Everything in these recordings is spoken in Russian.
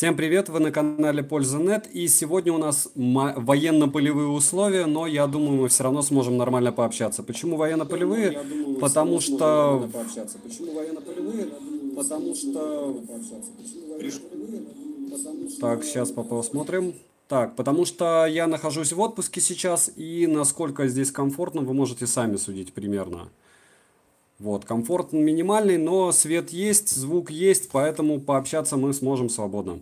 Всем привет, вы на канале Польза.нет, и сегодня у нас военно-полевые условия, но я думаю, мы все равно сможем нормально пообщаться. Почему военно-полевые? Потому что... Почему военно-полевые? Потому что... Так, сейчас посмотрим. Так, потому что я нахожусь в отпуске сейчас, и насколько здесь комфортно, вы можете сами судить примерно. Вот, комфорт минимальный, но свет есть, звук есть, поэтому пообщаться мы сможем свободно.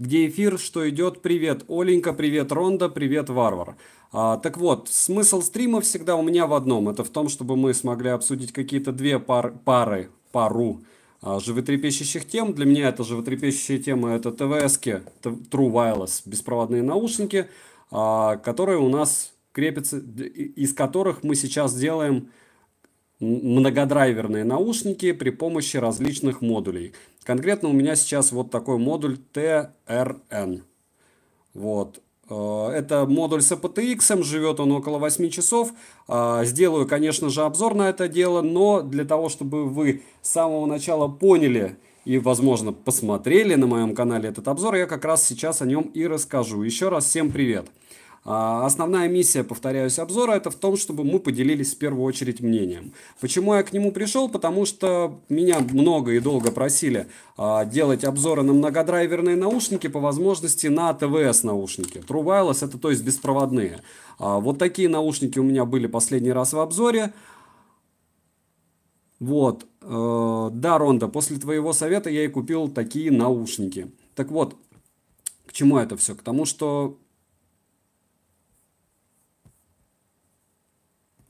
Где эфир, что идет? Привет, Оленька, привет, Ронда, привет, Варвар. А, так вот, смысл стрима всегда у меня в одном. Это в том, чтобы мы смогли обсудить какие-то две пар пары, пару а, животрепещущих тем. Для меня это животрепещущая тема это ТВСки, True Wireless, беспроводные наушники, а, которые у нас крепятся, из которых мы сейчас делаем многодрайверные наушники при помощи различных модулей. Конкретно у меня сейчас вот такой модуль TRN. Вот. Э, это модуль с APTX, а живет он около 8 часов. Э, сделаю, конечно же, обзор на это дело, но для того, чтобы вы с самого начала поняли и, возможно, посмотрели на моем канале этот обзор, я как раз сейчас о нем и расскажу. Еще раз всем привет! Привет! А, основная миссия, повторяюсь, обзора это в том, чтобы мы поделились в первую очередь мнением. Почему я к нему пришел? Потому что меня много и долго просили а, делать обзоры на многодрайверные наушники, по возможности на ТВС наушники. True Wireless это то есть беспроводные. А, вот такие наушники у меня были последний раз в обзоре. Вот, э, да, Ронда, после твоего совета я и купил такие наушники. Так вот, к чему это все? К тому, что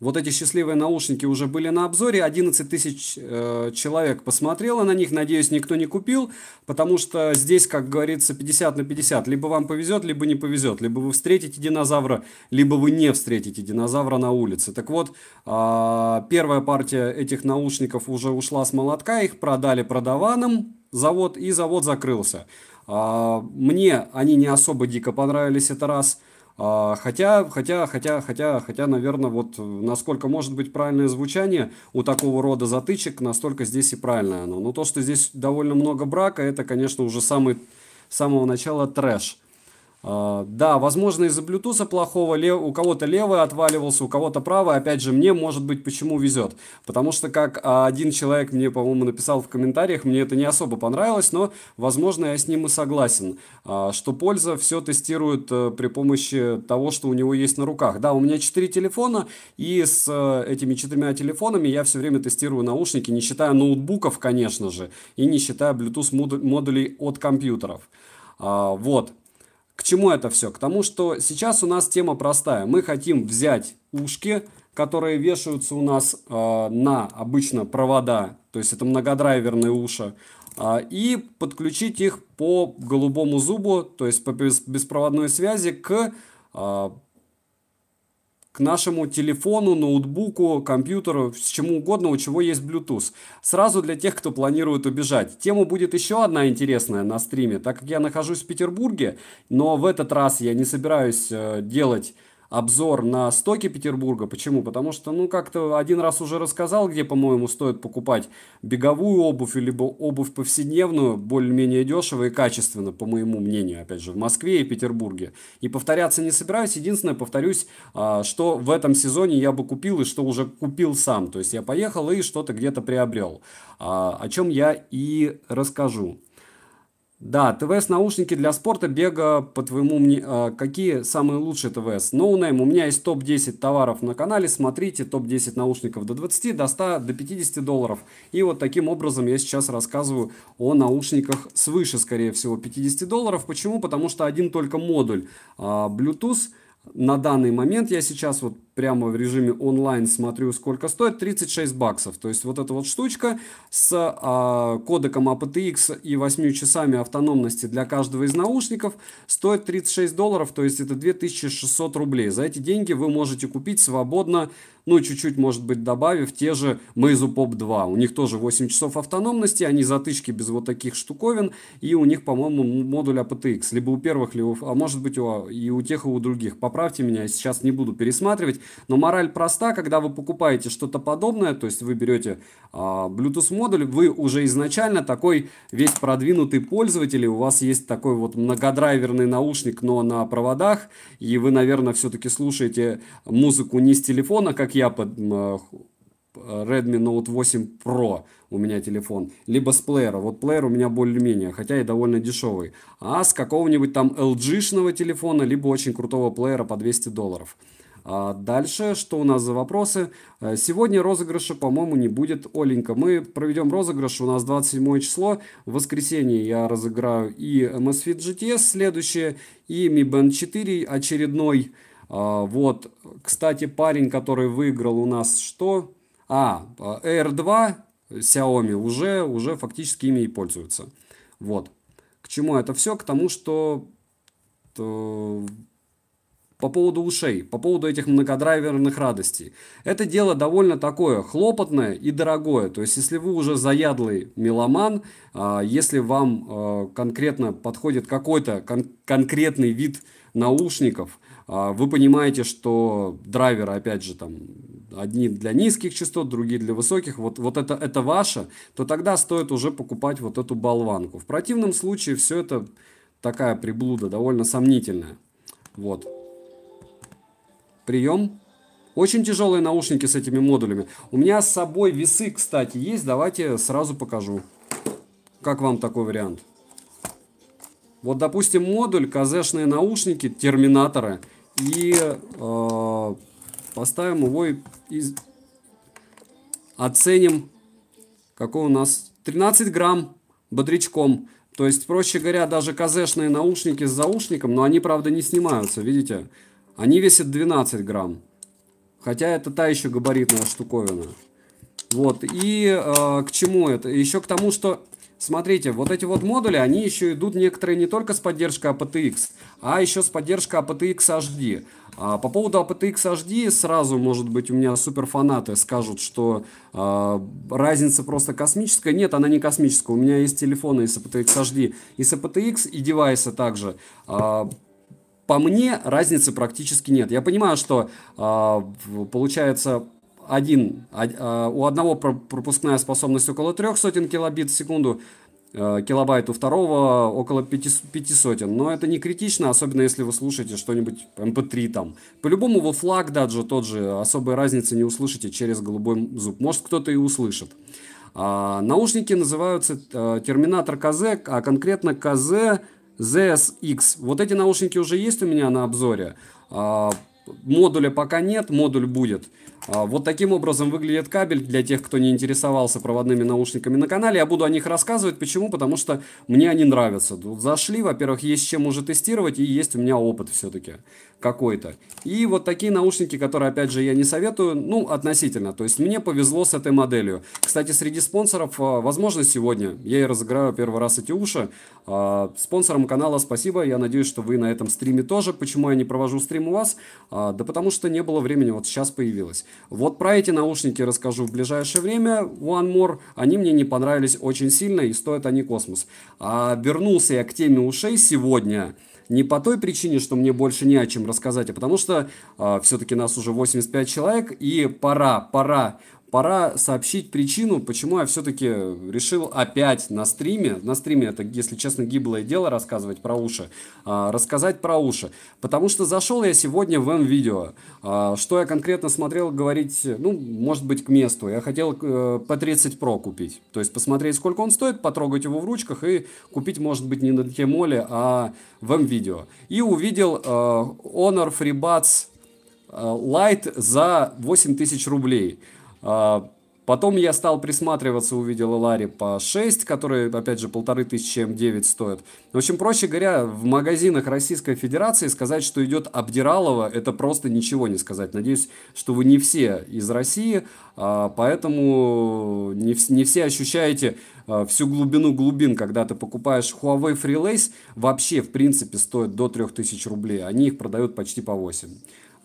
Вот эти счастливые наушники уже были на обзоре, 11 тысяч э, человек посмотрело на них, надеюсь, никто не купил, потому что здесь, как говорится, 50 на 50, либо вам повезет, либо не повезет, либо вы встретите динозавра, либо вы не встретите динозавра на улице. Так вот, э, первая партия этих наушников уже ушла с молотка, их продали продаванам, завод, и завод закрылся. Э, мне они не особо дико понравились, это раз – Хотя, хотя, хотя, хотя, хотя, наверное, вот насколько может быть правильное звучание у такого рода затычек, настолько здесь и правильное оно. Но то, что здесь довольно много брака, это, конечно, уже самый, с самого начала трэш. А, да, возможно, из-за блютуса плохого лев... у кого-то левый отваливался, у кого-то правый. Опять же, мне, может быть, почему везет. Потому что, как а, один человек мне, по-моему, написал в комментариях, мне это не особо понравилось, но, возможно, я с ним и согласен, а, что польза все тестирует э, при помощи того, что у него есть на руках. Да, у меня 4 телефона, и с э, этими четырьмя телефонами я все время тестирую наушники, не считая ноутбуков, конечно же, и не считая Bluetooth модулей от компьютеров. Вот. К чему это все? К тому, что сейчас у нас тема простая. Мы хотим взять ушки, которые вешаются у нас э, на обычно провода, то есть это многодрайверные уши, э, и подключить их по голубому зубу, то есть по беспроводной связи к э, к нашему телефону, ноутбуку, компьютеру, с чему угодно, у чего есть Bluetooth. Сразу для тех, кто планирует убежать. Тема будет еще одна интересная на стриме, так как я нахожусь в Петербурге, но в этот раз я не собираюсь э, делать обзор на стоки Петербурга. Почему? Потому что, ну, как-то один раз уже рассказал, где, по-моему, стоит покупать беговую обувь, либо обувь повседневную, более-менее дешево и качественно, по моему мнению, опять же, в Москве и Петербурге. И повторяться не собираюсь. Единственное, повторюсь, а, что в этом сезоне я бы купил и что уже купил сам. То есть я поехал и что-то где-то приобрел, а, о чем я и расскажу. Да, ТВС-наушники для спорта, бега, по твоему мнению, э, какие самые лучшие ТВС? Ноунейм, no у меня есть топ-10 товаров на канале, смотрите, топ-10 наушников до 20, до 100, до 50 долларов. И вот таким образом я сейчас рассказываю о наушниках свыше, скорее всего, 50 долларов. Почему? Потому что один только модуль а, Bluetooth на данный момент, я сейчас вот прямо в режиме онлайн смотрю, сколько стоит, 36 баксов. То есть вот эта вот штучка с а, кодеком APTX и 8 часами автономности для каждого из наушников стоит 36 долларов, то есть это 2600 рублей. За эти деньги вы можете купить свободно, ну чуть-чуть, может быть, добавив те же Meizu Pop 2. У них тоже 8 часов автономности, они затычки без вот таких штуковин, и у них, по-моему, модуль APTX. Либо у первых, либо, а может быть, у, а, и у тех, и у других. Поправьте меня, я сейчас не буду пересматривать. Но мораль проста, когда вы покупаете что-то подобное, то есть вы берете а, Bluetooth модуль, вы уже изначально такой весь продвинутый пользователь, и у вас есть такой вот многодрайверный наушник, но на проводах, и вы, наверное, все-таки слушаете музыку не с телефона, как я под э, Redmi Note 8 Pro у меня телефон, либо с плеера. Вот плеер у меня более-менее, хотя и довольно дешевый. А с какого-нибудь там LG-шного телефона, либо очень крутого плеера по 200 долларов. А дальше, что у нас за вопросы? Э, сегодня розыгрыша, по-моему, не будет. Оленька, мы проведем розыгрыш, у нас 27 число. В воскресенье я разыграю и MSFit GTS следующее, и Mi Band 4 очередной. А, вот, кстати, парень, который выиграл у нас что? А, э, R2 Xiaomi уже, уже фактически ими и пользуются. Вот. К чему это все? К тому, что э, по поводу ушей, по поводу этих многодрайверных радостей. Это дело довольно такое хлопотное и дорогое. То есть, если вы уже заядлый меломан, а, если вам а, конкретно подходит какой-то кон- конкретный вид наушников, а, вы понимаете, что драйверы, опять же, там, одни для низких частот, другие для высоких, вот, вот это, это ваше, то тогда стоит уже покупать вот эту болванку. В противном случае все это такая приблуда, довольно сомнительная. Вот. Прием. Очень тяжелые наушники с этими модулями. У меня с собой весы, кстати, есть. Давайте сразу покажу. Как вам такой вариант? Вот, допустим, модуль, казешные наушники, терминаторы. И э, поставим его и, и оценим, какой у нас 13 грамм бодрячком. То есть, проще говоря, даже казешные наушники с заушником, но они, правда, не снимаются, видите? Видите? Они весят 12 грамм. Хотя это та еще габаритная штуковина. Вот, и э, к чему это? Еще к тому, что, смотрите, вот эти вот модули, они еще идут некоторые не только с поддержкой aptX, а еще с поддержкой aptX HD. А по поводу aptX HD сразу, может быть, у меня суперфанаты скажут, что э, разница просто космическая. Нет, она не космическая. У меня есть телефоны из aptX HD, и с aptX, и девайсы также. Э, по мне разницы практически нет. Я понимаю, что а, получается один, а, а, у одного пропускная способность около трех сотен килобит в секунду, э, килобайт у второго около пяти, пяти сотен. Но это не критично, особенно если вы слушаете что-нибудь MP3 эм там. По-любому во флаг даже тот же, особой разницы не услышите через голубой зуб. Может кто-то и услышит. А, наушники называются э, Терминатор КЗ, а конкретно КЗ ZSX. Вот эти наушники уже есть у меня на обзоре. А, модуля пока нет, модуль будет. А, вот таким образом выглядит кабель для тех, кто не интересовался проводными наушниками на канале. Я буду о них рассказывать. Почему? Потому что мне они нравятся. Тут зашли, во-первых, есть чем уже тестировать и есть у меня опыт все-таки какой-то. И вот такие наушники, которые, опять же, я не советую, ну, относительно. То есть мне повезло с этой моделью. Кстати, среди спонсоров, а, возможно, сегодня я и разыграю первый раз эти уши. А, спонсорам канала спасибо. Я надеюсь, что вы на этом стриме тоже. Почему я не провожу стрим у вас? А, да потому что не было времени, вот сейчас появилось. Вот про эти наушники расскажу в ближайшее время. One More. Они мне не понравились очень сильно и стоят они космос. А вернулся я к теме ушей сегодня. Не по той причине, что мне больше не о чем рассказать, а потому что э, а, все-таки нас уже 85 человек, и пора, пора пора сообщить причину, почему я все-таки решил опять на стриме, на стриме это, если честно, гиблое дело рассказывать про уши, а, рассказать про уши. Потому что зашел я сегодня в М-видео. А, что я конкретно смотрел, говорить, ну, может быть, к месту. Я хотел э, P30 Pro купить. То есть посмотреть, сколько он стоит, потрогать его в ручках и купить, может быть, не на Тимоле, а в М-видео. И увидел э, Honor FreeBuds э, Light за 8000 рублей. А, потом я стал присматриваться, увидел Лари по 6, которые, опять же, полторы тысячи М9 стоят. В общем, проще говоря, в магазинах Российской Федерации сказать, что идет Абдиралова, это просто ничего не сказать. Надеюсь, что вы не все из России, а, поэтому не, не все ощущаете а, всю глубину глубин, когда ты покупаешь Huawei Freelace, вообще, в принципе, стоит до 3000 рублей. Они их продают почти по 8.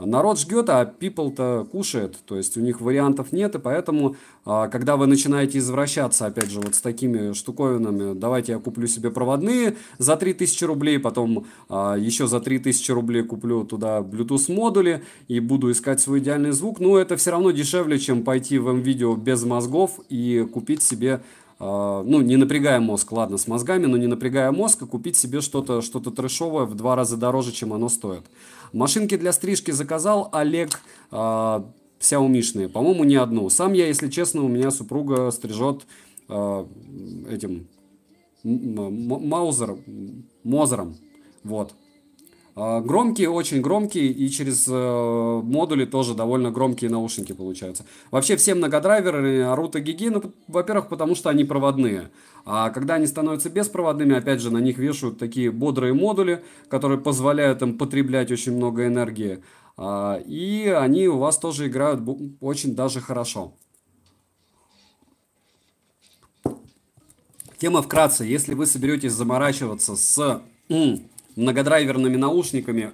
Народ ждет, а people-то кушает, то есть у них вариантов нет, и поэтому, а, когда вы начинаете извращаться, опять же, вот с такими штуковинами, давайте я куплю себе проводные за 3000 рублей, потом а, еще за 3000 рублей куплю туда Bluetooth модули и буду искать свой идеальный звук, ну это все равно дешевле, чем пойти в видео без мозгов и купить себе а, ну, не напрягая мозг, ладно, с мозгами, но не напрягая мозг, и купить себе что-то что, -то, что в два раза дороже, чем оно стоит. Машинки для стрижки заказал Олег э, а, xiaomi По-моему, не одну. Сам я, если честно, у меня супруга стрижет э, этим Маузер, Мозером. Вот. А, громкие, очень громкие и через э, модули тоже довольно громкие наушники получаются. Вообще все многодрайверы орут гиги, ну, во-первых, потому что они проводные. А когда они становятся беспроводными, опять же, на них вешают такие бодрые модули, которые позволяют им потреблять очень много энергии. А, и они у вас тоже играют очень даже хорошо. Тема вкратце. Если вы соберетесь заморачиваться с многодрайверными наушниками,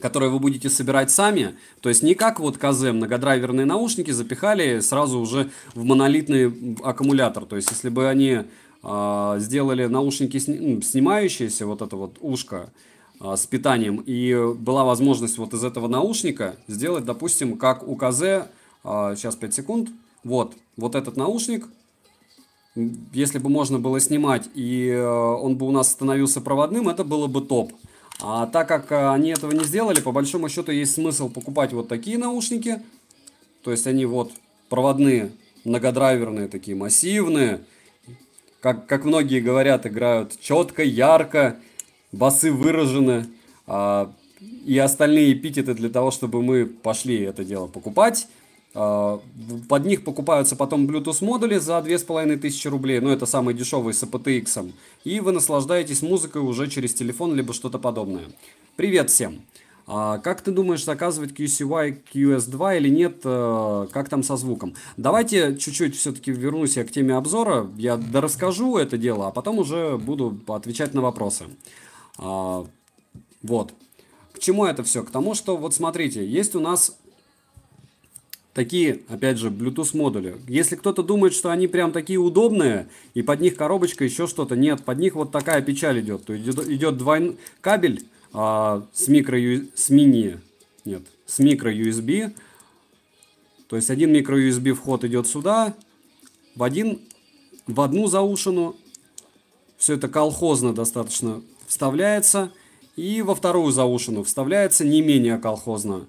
которые вы будете собирать сами, то есть не как вот КЗ многодрайверные наушники запихали сразу уже в монолитный аккумулятор, то есть если бы они э, сделали наушники сни ну, снимающиеся, вот это вот ушко, а, с питанием. И была возможность вот из этого наушника сделать, допустим, как у КЗ, а, сейчас 5 секунд, вот, вот этот наушник, если бы можно было снимать, и э, он бы у нас становился проводным, это было бы топ. А так как э, они этого не сделали, по большому счету есть смысл покупать вот такие наушники. То есть они вот проводные, многодрайверные, такие массивные. Как, как многие говорят, играют четко, ярко, басы выражены. А, и остальные эпитеты для того, чтобы мы пошли это дело покупать. А, под них покупаются потом Bluetooth модули за 2500 рублей, но ну, это самый дешевый с aptX, и вы наслаждаетесь музыкой уже через телефон, либо что-то подобное. Привет всем! А как ты думаешь, заказывать QCY QS2 или нет? А, как там со звуком? Давайте чуть-чуть все-таки вернусь я к теме обзора. Я дорасскажу это дело, а потом уже буду отвечать на вопросы. А, вот. К чему это все? К тому, что вот смотрите, есть у нас такие, опять же, Bluetooth модули. Если кто-то думает, что они прям такие удобные, и под них коробочка, еще что-то, нет, под них вот такая печаль идет. То идет, идет двойной кабель а, с микро с мини, нет, с микро USB. То есть один микро USB вход идет сюда, в один, в одну заушину. Все это колхозно достаточно вставляется. И во вторую заушину вставляется не менее колхозно.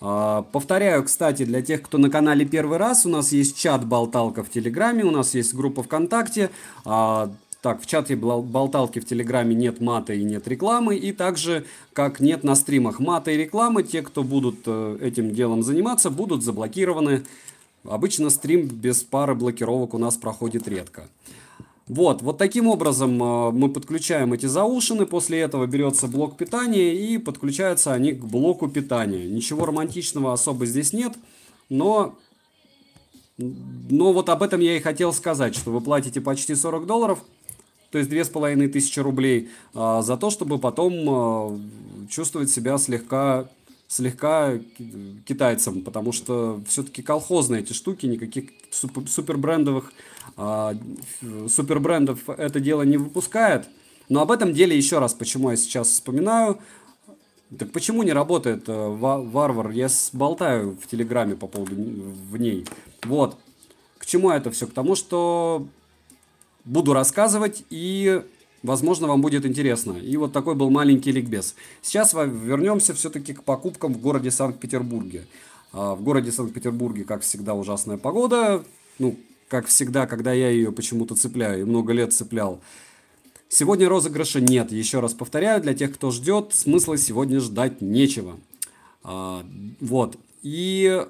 А, повторяю, кстати, для тех, кто на канале первый раз, у нас есть чат «Болталка» в Телеграме, у нас есть группа ВКонтакте. А, так, в чате «Болталки» в Телеграме нет мата и нет рекламы. И также, как нет на стримах мата и рекламы, те, кто будут э, этим делом заниматься, будут заблокированы. Обычно стрим без пары блокировок у нас проходит редко. Вот, вот таким образом э, мы подключаем эти заушины, после этого берется блок питания и подключаются они к блоку питания. Ничего романтичного особо здесь нет, но, но вот об этом я и хотел сказать, что вы платите почти 40 долларов, то есть 2500 рублей, э, за то, чтобы потом э, чувствовать себя слегка слегка китайцем, потому что все-таки колхозные эти штуки, никаких супербрендовых супер а, супербрендов это дело не выпускает. Но об этом деле еще раз, почему я сейчас вспоминаю. Так почему не работает э, варвар? Я болтаю в Телеграме по поводу в ней. Вот. К чему это все? К тому, что буду рассказывать и Возможно, вам будет интересно. И вот такой был маленький ликбез. Сейчас вернемся все-таки к покупкам в городе Санкт-Петербурге. А, в городе Санкт-Петербурге, как всегда, ужасная погода. Ну, как всегда, когда я ее почему-то цепляю и много лет цеплял. Сегодня розыгрыша нет, еще раз повторяю, для тех, кто ждет, смысла сегодня ждать нечего. А, вот, и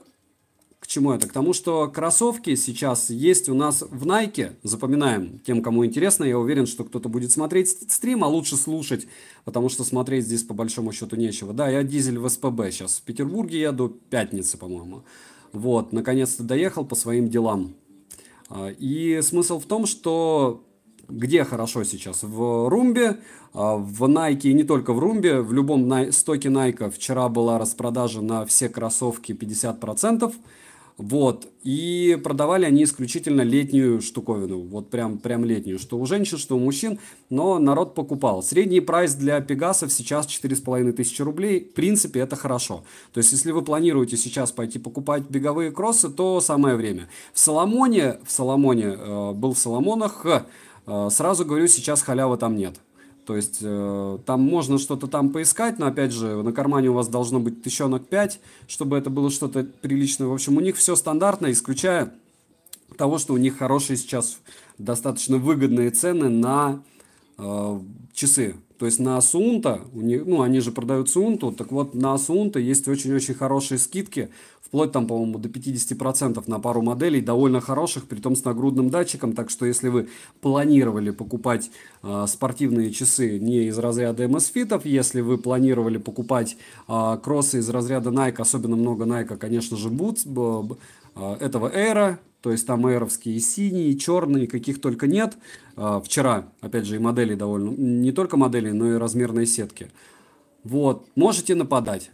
к чему это? К тому, что кроссовки сейчас есть у нас в Nike. Запоминаем тем, кому интересно. Я уверен, что кто-то будет смотреть стрим, а лучше слушать, потому что смотреть здесь по большому счету нечего. Да, я дизель в СПБ сейчас в Петербурге, я до пятницы, по-моему. Вот, наконец-то доехал по своим делам. А, и смысл в том, что где хорошо сейчас? В Румбе, а, в Nike, и не только в Румбе, в любом стоке Nike вчера была распродажа на все кроссовки 50%. процентов. Вот. И продавали они исключительно летнюю штуковину. Вот прям, прям летнюю. Что у женщин, что у мужчин. Но народ покупал. Средний прайс для пегасов сейчас тысячи рублей. В принципе, это хорошо. То есть, если вы планируете сейчас пойти покупать беговые кроссы, то самое время. В Соломоне, в Соломоне, э, был в Соломонах, э, сразу говорю, сейчас халявы там нет. То есть э, там можно что-то там поискать, но опять же на кармане у вас должно быть тыщенок 5, чтобы это было что-то приличное. В общем, у них все стандартно, исключая того, что у них хорошие сейчас достаточно выгодные цены на э, часы то есть на Асунта, у них, ну, они же продают Сунту, так вот на Асунта есть очень-очень хорошие скидки, вплоть там, по-моему, до 50% на пару моделей, довольно хороших, при том с нагрудным датчиком, так что если вы планировали покупать э, спортивные часы не из разряда MS-фитов, если вы планировали покупать э, кроссы из разряда Nike, особенно много Nike, конечно же, Boots, а, этого эра. То есть там эровские и синие, и черные, каких только нет. А, вчера, опять же, и модели довольно... Не только модели, но и размерные сетки. Вот, можете нападать.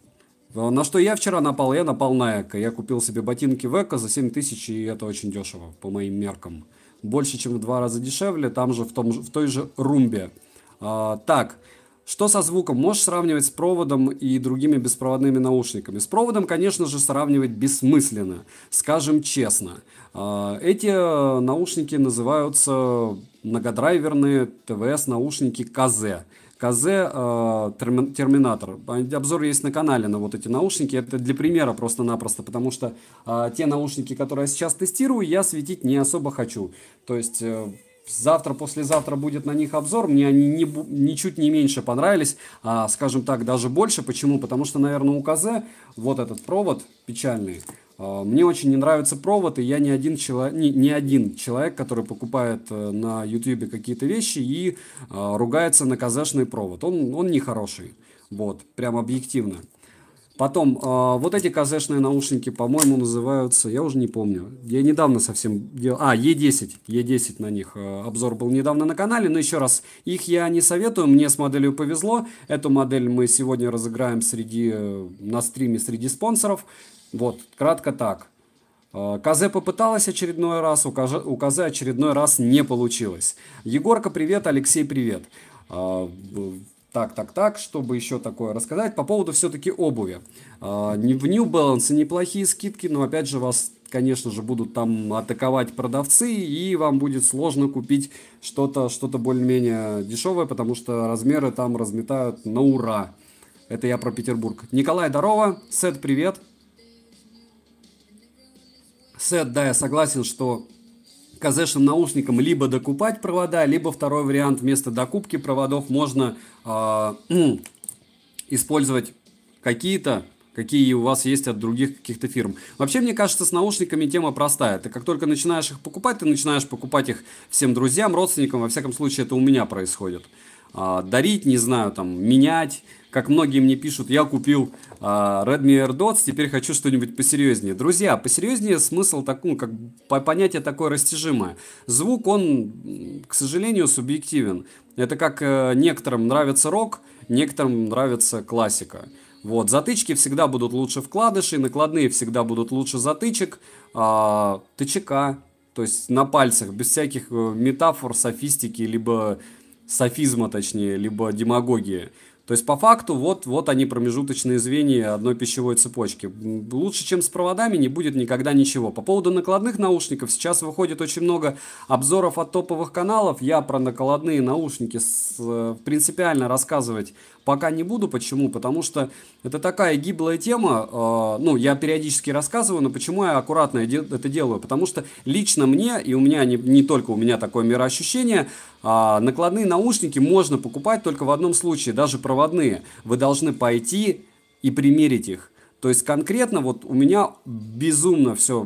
А, на что я вчера напал? Я напал на Эко. Я купил себе ботинки в Эко за 7 тысяч, и это очень дешево, по моим меркам. Больше, чем в два раза дешевле, там же, в, том, же в той же Румбе. А, так, что со звуком? Можешь сравнивать с проводом и другими беспроводными наушниками? С проводом, конечно же, сравнивать бессмысленно, скажем честно. А, эти э, наушники называются многодрайверные ТВС-наушники КЗ. КЗ э, Терминатор. Обзор есть на канале на вот эти наушники. Это для примера просто-напросто, потому что э, те наушники, которые я сейчас тестирую, я светить не особо хочу. То есть... Э, завтра, послезавтра будет на них обзор. Мне они не, ничуть не меньше понравились, а, скажем так, даже больше. Почему? Потому что, наверное, у КЗ вот этот провод печальный, а, мне очень не нравится провод, и я не один, чело... не, не один человек, который покупает э, на YouTube какие-то вещи и э, ругается на казашный провод. Он, он нехороший, вот, прям объективно. Потом, э, вот эти казешные наушники, по-моему, называются, я уже не помню, я недавно совсем делал, а, E10, E10 на них, э, обзор был недавно на канале, но еще раз, их я не советую, мне с моделью повезло, эту модель мы сегодня разыграем среди, э, на стриме среди спонсоров, вот, кратко так. Э, КЗ а попыталась очередной раз, у КЗ, а а очередной раз не получилось. Егорка, привет, Алексей, привет. Э, так, так, так, чтобы еще такое рассказать. По поводу все-таки обуви. Э, в New Balance неплохие скидки, но опять же вас, конечно же, будут там атаковать продавцы, и вам будет сложно купить что-то что, что более-менее дешевое, потому что размеры там разметают на ура. Это я про Петербург. Николай, здорово. Сет, привет. Сет, да, я согласен, что казешным наушникам либо докупать провода, либо второй вариант вместо докупки проводов можно э, использовать какие-то какие у вас есть от других каких-то фирм. Вообще, мне кажется, с наушниками тема простая. Ты как только начинаешь их покупать, ты начинаешь покупать их всем друзьям, родственникам. Во всяком случае, это у меня происходит. А, дарить, не знаю, там, менять. Как многие мне пишут, я купил а, Redmi Air теперь хочу что-нибудь посерьезнее. Друзья, посерьезнее смысл такой, как понятие такое растяжимое. Звук, он, к сожалению, субъективен. Это как э, некоторым нравится рок, некоторым нравится классика. Вот, затычки всегда будут лучше вкладышей, накладные всегда будут лучше затычек, а, тычка, то есть на пальцах, без всяких э, метафор, софистики, либо софизма, точнее, либо демагогии. То есть по факту вот, вот они промежуточные звенья одной пищевой цепочки. Лучше, чем с проводами, не будет никогда ничего. По поводу накладных наушников сейчас выходит очень много обзоров от топовых каналов. Я про накладные наушники э, принципиально рассказывать пока не буду. Почему? Потому что это такая гиблая тема. Э, ну, я периодически рассказываю, но почему я аккуратно это делаю? Потому что лично мне, и у меня не, не только у меня такое мироощущение, э, накладные наушники можно покупать только в одном случае, даже проводные. Вы должны пойти и примерить их. То есть конкретно вот у меня безумно все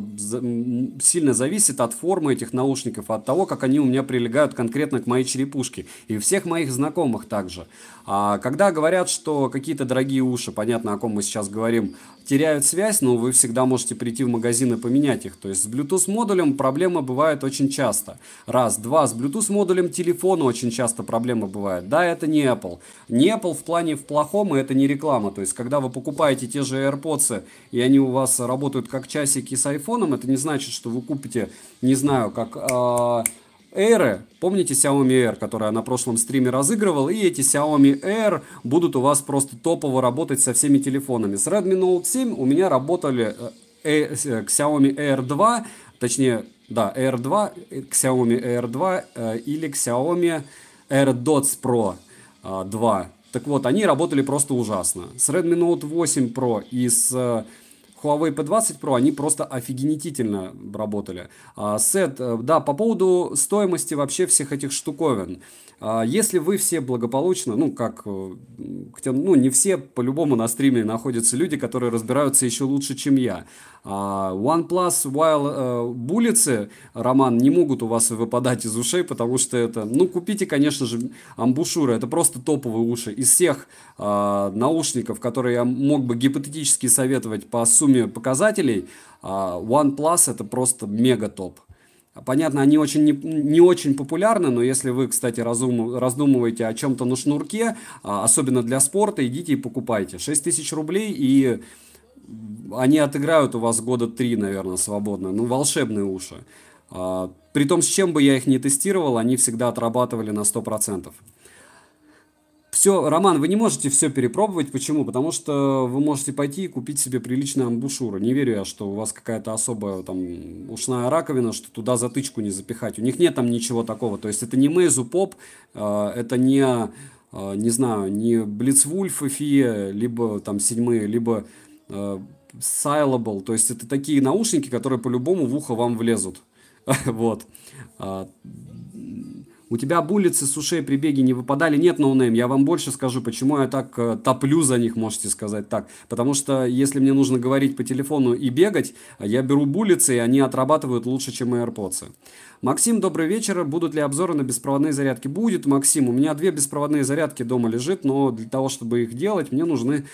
сильно зависит от формы этих наушников, от того, как они у меня прилегают конкретно к моей черепушке. И всех моих знакомых также. А когда говорят, что какие-то дорогие уши, понятно, о ком мы сейчас говорим, теряют связь, но ну, вы всегда можете прийти в магазин и поменять их. То есть с Bluetooth модулем проблемы бывают очень часто. Раз, два, с Bluetooth модулем телефона очень часто проблемы бывают. Да, это не Apple. Не Apple в плане в плохом, и это не реклама. То есть когда вы покупаете те же AirPods, и они у вас работают как часики с iPhone, это не значит, что вы купите, не знаю, как... Э Air, помните Xiaomi Air, которая на прошлом стриме разыгрывал, и эти Xiaomi Air будут у вас просто топово работать со всеми телефонами. С Redmi Note 7 у меня работали э, э, э Xiaomi Air 2, точнее, да, Air 2, э, Xiaomi Air 2 э, или Xiaomi Air Dots Pro э, 2. Так вот, они работали просто ужасно. С Redmi Note 8 Pro и с э, Huawei P20 Pro, они просто офигенительно работали. А, сет, э, да, по поводу стоимости вообще всех этих штуковин. А, если вы все благополучно, ну, как, хотя э, ну, не все, по-любому на стриме находятся люди, которые разбираются еще лучше, чем я. А, OnePlus While э, Bullets, Роман, не могут у вас выпадать из ушей, потому что это, ну, купите, конечно же, амбушюры, это просто топовые уши. Из всех а, наушников, которые я мог бы гипотетически советовать по сумме показателей, OnePlus это просто мега топ. Понятно, они очень не, не очень популярны, но если вы, кстати, разум, раздумываете о чем-то на шнурке, а, особенно для спорта, идите и покупайте. 6 тысяч рублей и они отыграют у вас года три, наверное, свободно. Ну, волшебные уши. А, При том, с чем бы я их не тестировал, они всегда отрабатывали на 100% все, Роман, вы не можете все перепробовать. Почему? Потому что вы можете пойти и купить себе приличную амбушюру. Не верю я, что у вас какая-то особая там ушная раковина, что туда затычку не запихать. У них нет там ничего такого. То есть это не Мейзу Поп, э, это не, э, не знаю, не Блицвульф и Фия, либо там седьмые, либо Сайлабл. Э, То есть это такие наушники, которые по-любому в ухо вам влезут. Вот. А, у тебя булицы с ушей при беге не выпадали? Нет, ноунейм. No я вам больше скажу, почему я так э, топлю за них, можете сказать так. Потому что если мне нужно говорить по телефону и бегать, я беру булицы, и они отрабатывают лучше, чем AirPods. Максим, добрый вечер. Будут ли обзоры на беспроводные зарядки? Будет, Максим. У меня две беспроводные зарядки дома лежит, но для того, чтобы их делать, мне нужны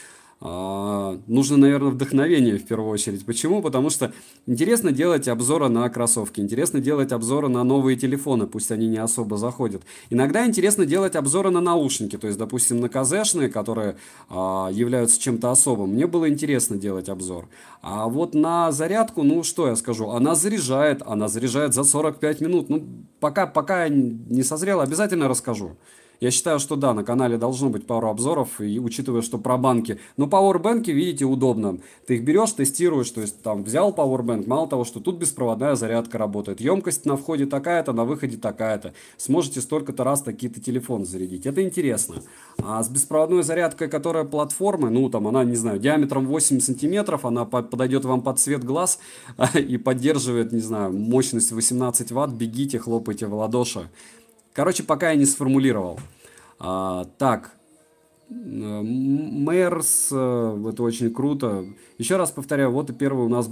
а, нужно, наверное, вдохновение в первую очередь. Почему? Потому что интересно делать обзоры на кроссовки, интересно делать обзоры на новые телефоны, пусть они не особо заходят. Иногда интересно делать обзоры на наушники, то есть, допустим, на казешные, которые а, являются чем-то особым. Мне было интересно делать обзор. А вот на зарядку, ну что я скажу, она заряжает, она заряжает за 45 минут. Ну, пока, пока не созрел, обязательно расскажу. Я считаю, что да, на канале должно быть пару обзоров, и учитывая, что про банки. Но Powerbank, видите, удобно. Ты их берешь, тестируешь, то есть там взял Powerbank, мало того, что тут беспроводная зарядка работает. Емкость на входе такая-то, на выходе такая-то. Сможете столько-то раз такие-то телефоны зарядить. Это интересно. А с беспроводной зарядкой, которая платформы, ну там она, не знаю, диаметром 8 сантиметров, она подойдет вам под цвет глаз и поддерживает, не знаю, мощность 18 ватт, бегите, хлопайте в ладоши. Короче, пока я не сформулировал. А, так, Мэрс, э, это очень круто. Еще раз повторяю, вот и первый у нас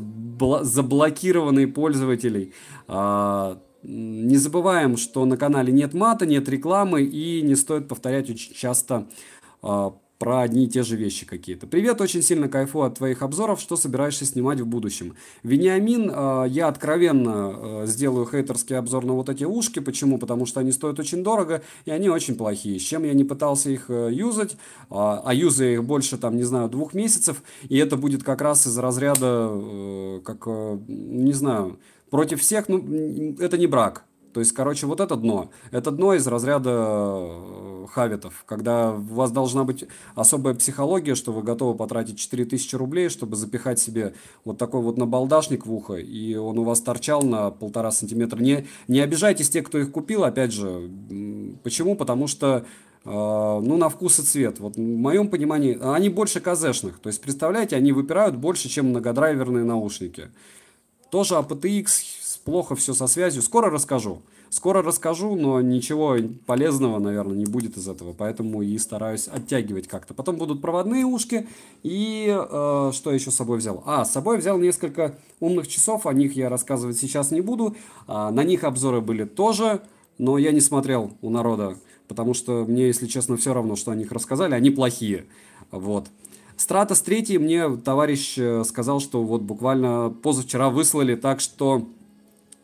заблокированный пользователей. А, не забываем, что на канале нет мата, нет рекламы и не стоит повторять очень часто а, про одни и те же вещи какие-то. Привет, очень сильно кайфую от твоих обзоров, что собираешься снимать в будущем. Вениамин, э, я откровенно э, сделаю хейтерский обзор на вот эти ушки. Почему? Потому что они стоят очень дорого, и они очень плохие. С чем я не пытался их э, юзать, э, а юзаю их больше, там, не знаю, двух месяцев, и это будет как раз из разряда, э, как, э, не знаю, против всех, ну, это не брак, то есть, короче, вот это дно. Это дно из разряда э, хавитов, когда у вас должна быть особая психология, что вы готовы потратить 4000 рублей, чтобы запихать себе вот такой вот набалдашник в ухо, и он у вас торчал на полтора сантиметра. Не, не обижайтесь те, кто их купил, опять же. Почему? Потому что э, ну, на вкус и цвет. Вот в моем понимании, они больше казешных. То есть, представляете, они выпирают больше, чем многодрайверные наушники. Тоже APTX плохо все со связью. Скоро расскажу. Скоро расскажу, но ничего полезного, наверное, не будет из этого. Поэтому и стараюсь оттягивать как-то. Потом будут проводные ушки. И э, что еще с собой взял? А, с собой взял несколько умных часов. О них я рассказывать сейчас не буду. А, на них обзоры были тоже. Но я не смотрел у народа. Потому что мне, если честно, все равно, что о них рассказали. Они плохие. Вот. Стратос 3 мне товарищ э, сказал, что вот буквально позавчера выслали так, что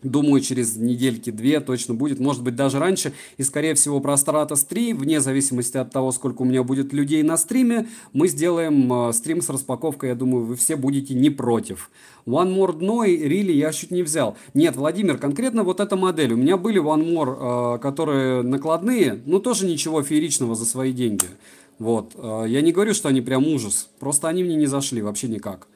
Думаю, через недельки-две точно будет, может быть, даже раньше. И, скорее всего, про Stratos 3, вне зависимости от того, сколько у меня будет людей на стриме, мы сделаем э, стрим с распаковкой. Я думаю, вы все будете не против. One More Dno и really я чуть не взял. Нет, Владимир, конкретно вот эта модель. У меня были One More, э, которые накладные, но тоже ничего фееричного за свои деньги. Вот. Э, я не говорю, что они прям ужас. Просто они мне не зашли вообще никак.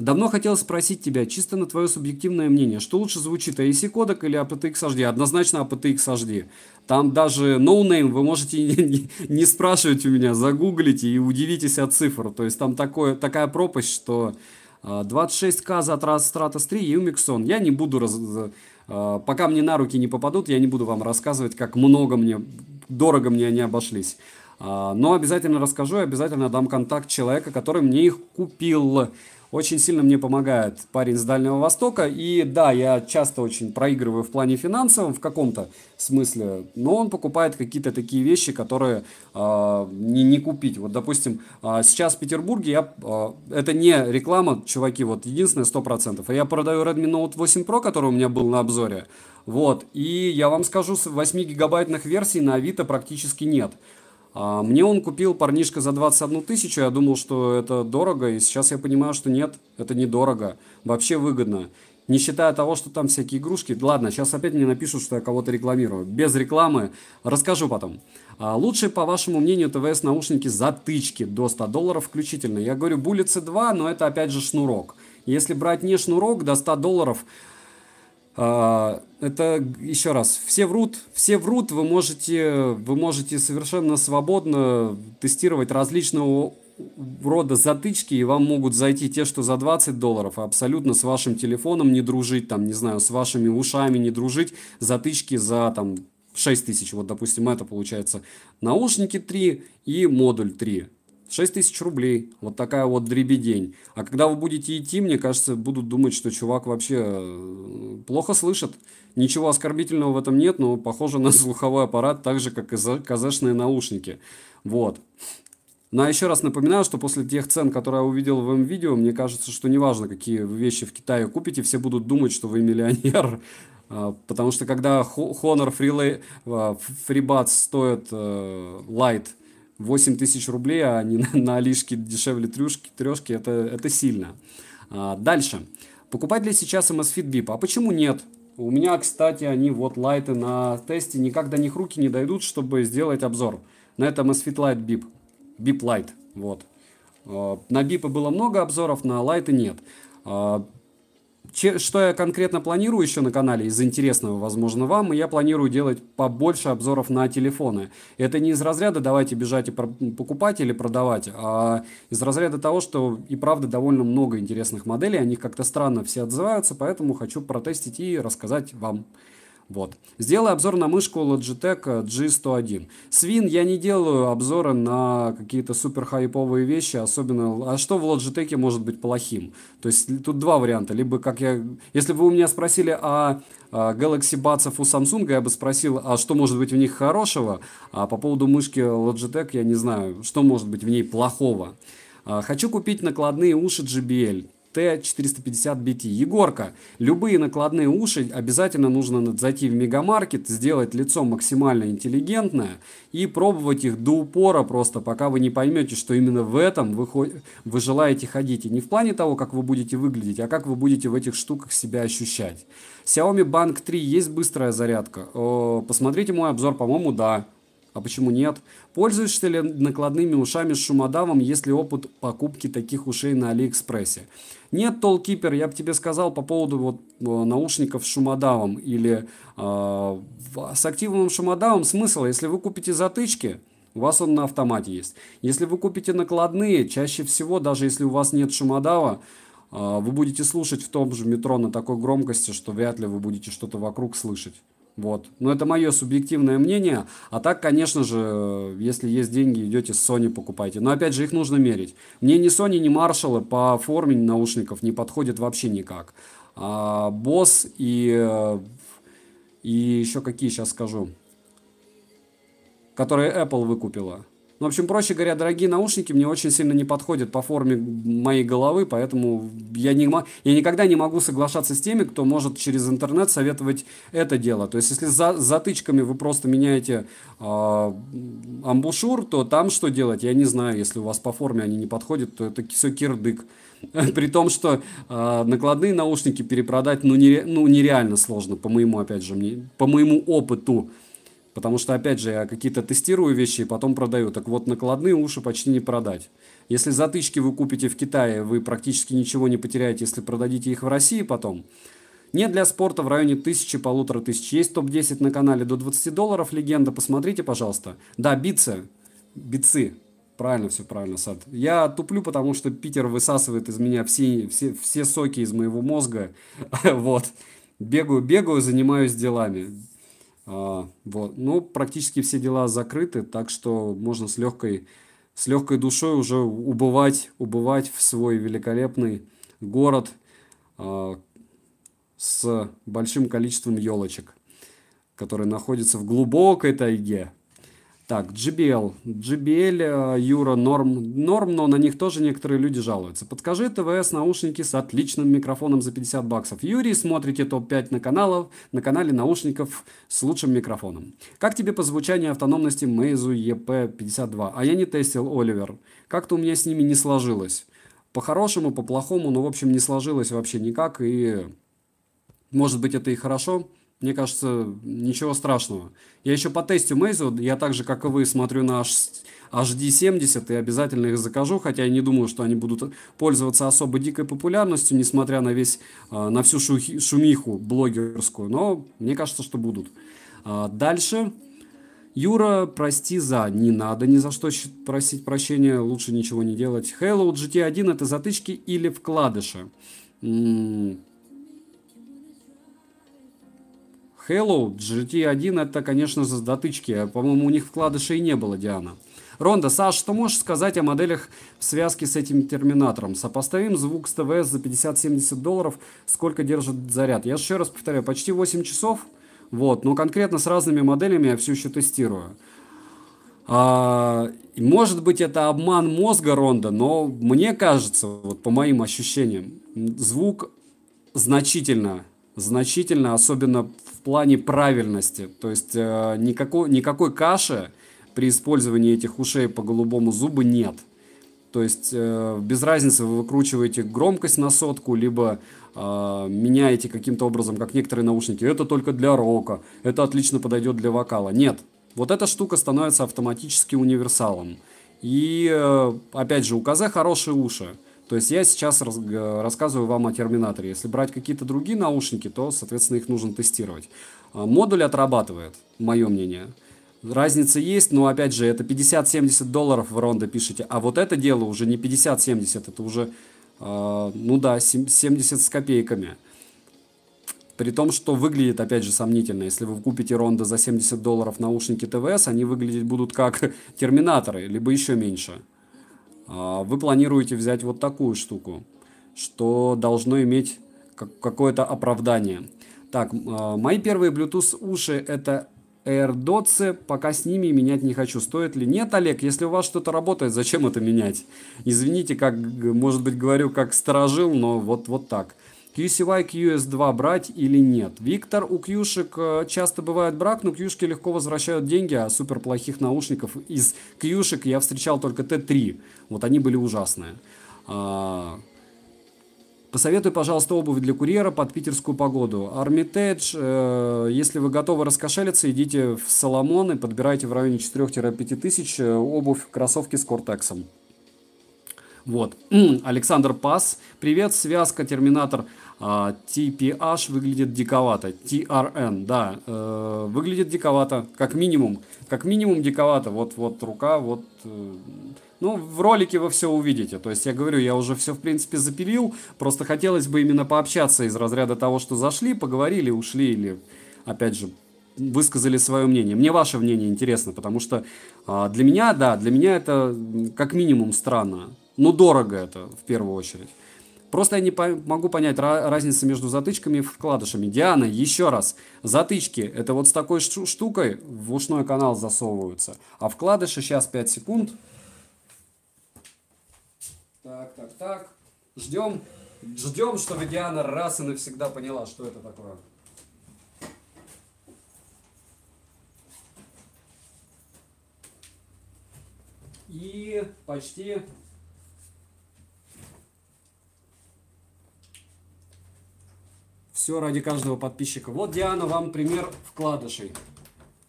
Давно хотел спросить тебя, чисто на твое субъективное мнение, что лучше звучит, AEC кодек или aptX HD? Однозначно aptX HD. Там даже no name вы можете не, не спрашивать у меня, загуглите и удивитесь от цифр. То есть там такое, такая пропасть, что 26к а, за Stratos 3 и Умиксон. Я не буду, раз... А, пока мне на руки не попадут, я не буду вам рассказывать, как много мне, дорого мне они обошлись. А, но обязательно расскажу и обязательно дам контакт человека, который мне их купил. Очень сильно мне помогает парень с Дальнего Востока. И да, я часто очень проигрываю в плане финансовом в каком-то смысле, но он покупает какие-то такие вещи, которые э, не, не купить. Вот, допустим, э, сейчас в Петербурге я... Э, это не реклама, чуваки, вот единственное 100%. Я продаю Redmi Note 8 Pro, который у меня был на обзоре. Вот, и я вам скажу, 8 гигабайтных версий на Авито практически нет. А, мне он купил парнишка за 21 тысячу, я думал, что это дорого, и сейчас я понимаю, что нет, это недорого, вообще выгодно. Не считая того, что там всякие игрушки. Ладно, сейчас опять мне напишут, что я кого-то рекламирую. Без рекламы. Расскажу потом. А, лучшие, по вашему мнению, ТВС наушники затычки до 100 долларов включительно. Я говорю, булицы 2, но это опять же шнурок. Если брать не шнурок, до 100 долларов а, это еще раз, все врут, все врут, вы можете, вы можете совершенно свободно тестировать различного рода затычки, и вам могут зайти те, что за 20 долларов, абсолютно с вашим телефоном не дружить, там, не знаю, с вашими ушами не дружить, затычки за, там, 6 тысяч, вот, допустим, это получается наушники 3 и модуль 3. 6 тысяч рублей. Вот такая вот дребедень. А когда вы будете идти, мне кажется, будут думать, что чувак вообще э, плохо слышит. Ничего оскорбительного в этом нет, но похоже на слуховой аппарат, так же, как и казашные наушники. Вот. Но еще раз напоминаю, что после тех цен, которые я увидел в этом видео мне кажется, что неважно, какие вещи в Китае купите, все будут думать, что вы миллионер. А, потому что когда Honor э, FreeBuds стоит э, Light 8 тысяч рублей, а не на, на Алишке дешевле трюшки, трешки, это, это сильно. А, дальше. Покупать ли сейчас MSFit Bip? А почему нет? У меня, кстати, они вот лайты на тесте, никак до них руки не дойдут, чтобы сделать обзор. На это MSFit Light Bip. Bip Light. вот. А, на бипы было много обзоров, на лайты нет. А, че, что я конкретно планирую еще на канале из интересного, возможно, вам, я планирую делать побольше обзоров на телефоны. Это не из разряда «давайте бежать и покупать или продавать», а из разряда того, что и правда довольно много интересных моделей, они как-то странно все отзываются, поэтому хочу протестить и рассказать вам. Вот. Сделай обзор на мышку Logitech G101. Свин, я не делаю обзоры на какие-то супер хайповые вещи, особенно... А что в Logitech может быть плохим? То есть тут два варианта. Либо как я... Если бы вы у меня спросили о, о Galaxy Buds у Samsung, я бы спросил, а что может быть в них хорошего? А по поводу мышки Logitech я не знаю, что может быть в ней плохого. А, хочу купить накладные уши JBL Т450BT. Егорка, любые накладные уши обязательно нужно зайти в мегамаркет, сделать лицо максимально интеллигентное и пробовать их до упора просто, пока вы не поймете, что именно в этом вы, вы желаете ходить. И не в плане того, как вы будете выглядеть, а как вы будете в этих штуках себя ощущать. Xiaomi Bank 3 есть быстрая зарядка? Э, посмотрите мой обзор, по-моему, да а почему нет? Пользуешься ли накладными ушами с шумодавом, если опыт покупки таких ушей на Алиэкспрессе? Нет, Толкипер, я бы тебе сказал по поводу вот э, наушников с шумодавом или э, с активным шумодавом смысл, если вы купите затычки, у вас он на автомате есть. Если вы купите накладные, чаще всего, даже если у вас нет шумодава, э, вы будете слушать в том же метро на такой громкости, что вряд ли вы будете что-то вокруг слышать. Вот. Но это мое субъективное мнение. А так, конечно же, если есть деньги, идете с Sony покупайте. Но опять же, их нужно мерить. Мне ни Sony, ни Marshall по форме наушников не подходят вообще никак. А, Boss и... И еще какие сейчас скажу. Которые Apple выкупила. Ну, в общем, проще говоря, дорогие наушники мне очень сильно не подходят по форме моей головы, поэтому я, не, я никогда не могу соглашаться с теми, кто может через интернет советовать это дело. То есть, если за затычками вы просто меняете э, амбушюр, то там что делать, я не знаю. Если у вас по форме они не подходят, то это все кирдык. При том, что э, накладные наушники перепродать ну, нере ну, нереально сложно, по моему, опять же, мне, по моему опыту. Потому что, опять же, я какие-то тестирую вещи и потом продаю. Так вот, накладные лучше почти не продать. Если затычки вы купите в Китае, вы практически ничего не потеряете, если продадите их в России потом. Не для спорта в районе тысячи, полутора тысяч. Есть топ-10 на канале до 20 долларов, легенда, посмотрите, пожалуйста. Да, бицы, бицы. правильно, все правильно, Сад. Я туплю, потому что Питер высасывает из меня все, все, все соки из моего мозга, вот. Бегаю, бегаю, занимаюсь делами. А, вот. но ну, практически все дела закрыты, так что можно с легкой, с легкой душой уже убывать, убывать в свой великолепный город а, с большим количеством елочек, которые находятся в глубокой тайге. Так, GBL. GBL, э, Юра, норм, норм, но на них тоже некоторые люди жалуются. Подскажи ТВС наушники с отличным микрофоном за 50 баксов. Юрий, смотрите топ-5 на, каналов, на канале наушников с лучшим микрофоном. Как тебе по звучанию автономности Meizu EP52? А я не тестил, Оливер. Как-то у меня с ними не сложилось. По-хорошему, по-плохому, но в общем не сложилось вообще никак. И может быть это и хорошо, мне кажется, ничего страшного. Я еще по тестю Мейзу, я так же, как и вы, смотрю на HD70 и обязательно их закажу, хотя я не думаю, что они будут пользоваться особо дикой популярностью, несмотря на весь, а, на всю шумиху блогерскую, но мне кажется, что будут. А дальше. Юра, прости за, не надо ни за что просить прощения, лучше ничего не делать. Halo GT1 это затычки или вкладыши? М -м Hello, GT1 это, конечно же, затычки. По-моему, у них вкладышей не было, Диана. Ронда, Саш, что можешь сказать о моделях в связке с этим терминатором? Сопоставим звук с ТВС за 50-70 долларов, сколько держит заряд? Я еще раз повторяю, почти 8 часов, вот, но конкретно с разными моделями я все еще тестирую. А, может быть, это обман мозга Ронда, но мне кажется, вот по моим ощущениям, звук значительно, значительно, особенно в плане правильности. То есть э, никакой, никакой каши при использовании этих ушей по голубому зубу нет. То есть э, без разницы вы выкручиваете громкость на сотку, либо э, меняете каким-то образом, как некоторые наушники. Это только для рока, это отлично подойдет для вокала. Нет, вот эта штука становится автоматически универсалом. И э, опять же, у КЗ хорошие уши. То есть я сейчас раз, рассказываю вам о терминаторе. Если брать какие-то другие наушники, то, соответственно, их нужно тестировать. А, модуль отрабатывает, мое мнение. Разница есть, но опять же, это 50-70 долларов в ронда пишете. А вот это дело уже не 50-70, это уже, э, ну да, 70 с копейками. При том, что выглядит, опять же, сомнительно. Если вы купите ронда за 70 долларов наушники ТВС, они выглядеть будут как терминаторы, либо еще меньше. А, вы планируете взять вот такую штуку, что должно иметь какое-то оправдание. Так, а, мои первые Bluetooth уши это AirDots, пока с ними менять не хочу. Стоит ли? Нет, Олег, если у вас что-то работает, зачем это менять? Извините, как, может быть, говорю, как сторожил, но вот, вот так. QCY QS2 брать или нет. Виктор, у кьюшек э, часто бывает брак, но кьюшки легко возвращают деньги, а супер плохих наушников из кьюшек я встречал только Т3. Вот они были ужасные. А, посоветуй, пожалуйста, обувь для курьера под питерскую погоду. Армитедж, э, если вы готовы раскошелиться, идите в Соломон и подбирайте в районе 4-5 тысяч э, обувь, кроссовки с кортексом. Вот. Александр Пас. Привет, связка Терминатор. А, TPH выглядит диковато. TRN, да, э, выглядит диковато, как минимум. Как минимум диковато. Вот, вот рука, вот... Э, ну, в ролике вы все увидите. То есть, я говорю, я уже все, в принципе, запилил. Просто хотелось бы именно пообщаться из разряда того, что зашли, поговорили, ушли или, опять же, высказали свое мнение. Мне ваше мнение интересно, потому что э, для меня, да, для меня это как минимум странно но ну, дорого это в первую очередь. Просто я не по могу понять разницу между затычками и вкладышами. Диана, еще раз, затычки это вот с такой штукой в ушной канал засовываются, а вкладыши сейчас 5 секунд. Так, так, так. Ждем, ждем, чтобы Диана раз и навсегда поняла, что это такое. И почти Все ради каждого подписчика. Вот, Диана, вам пример вкладышей.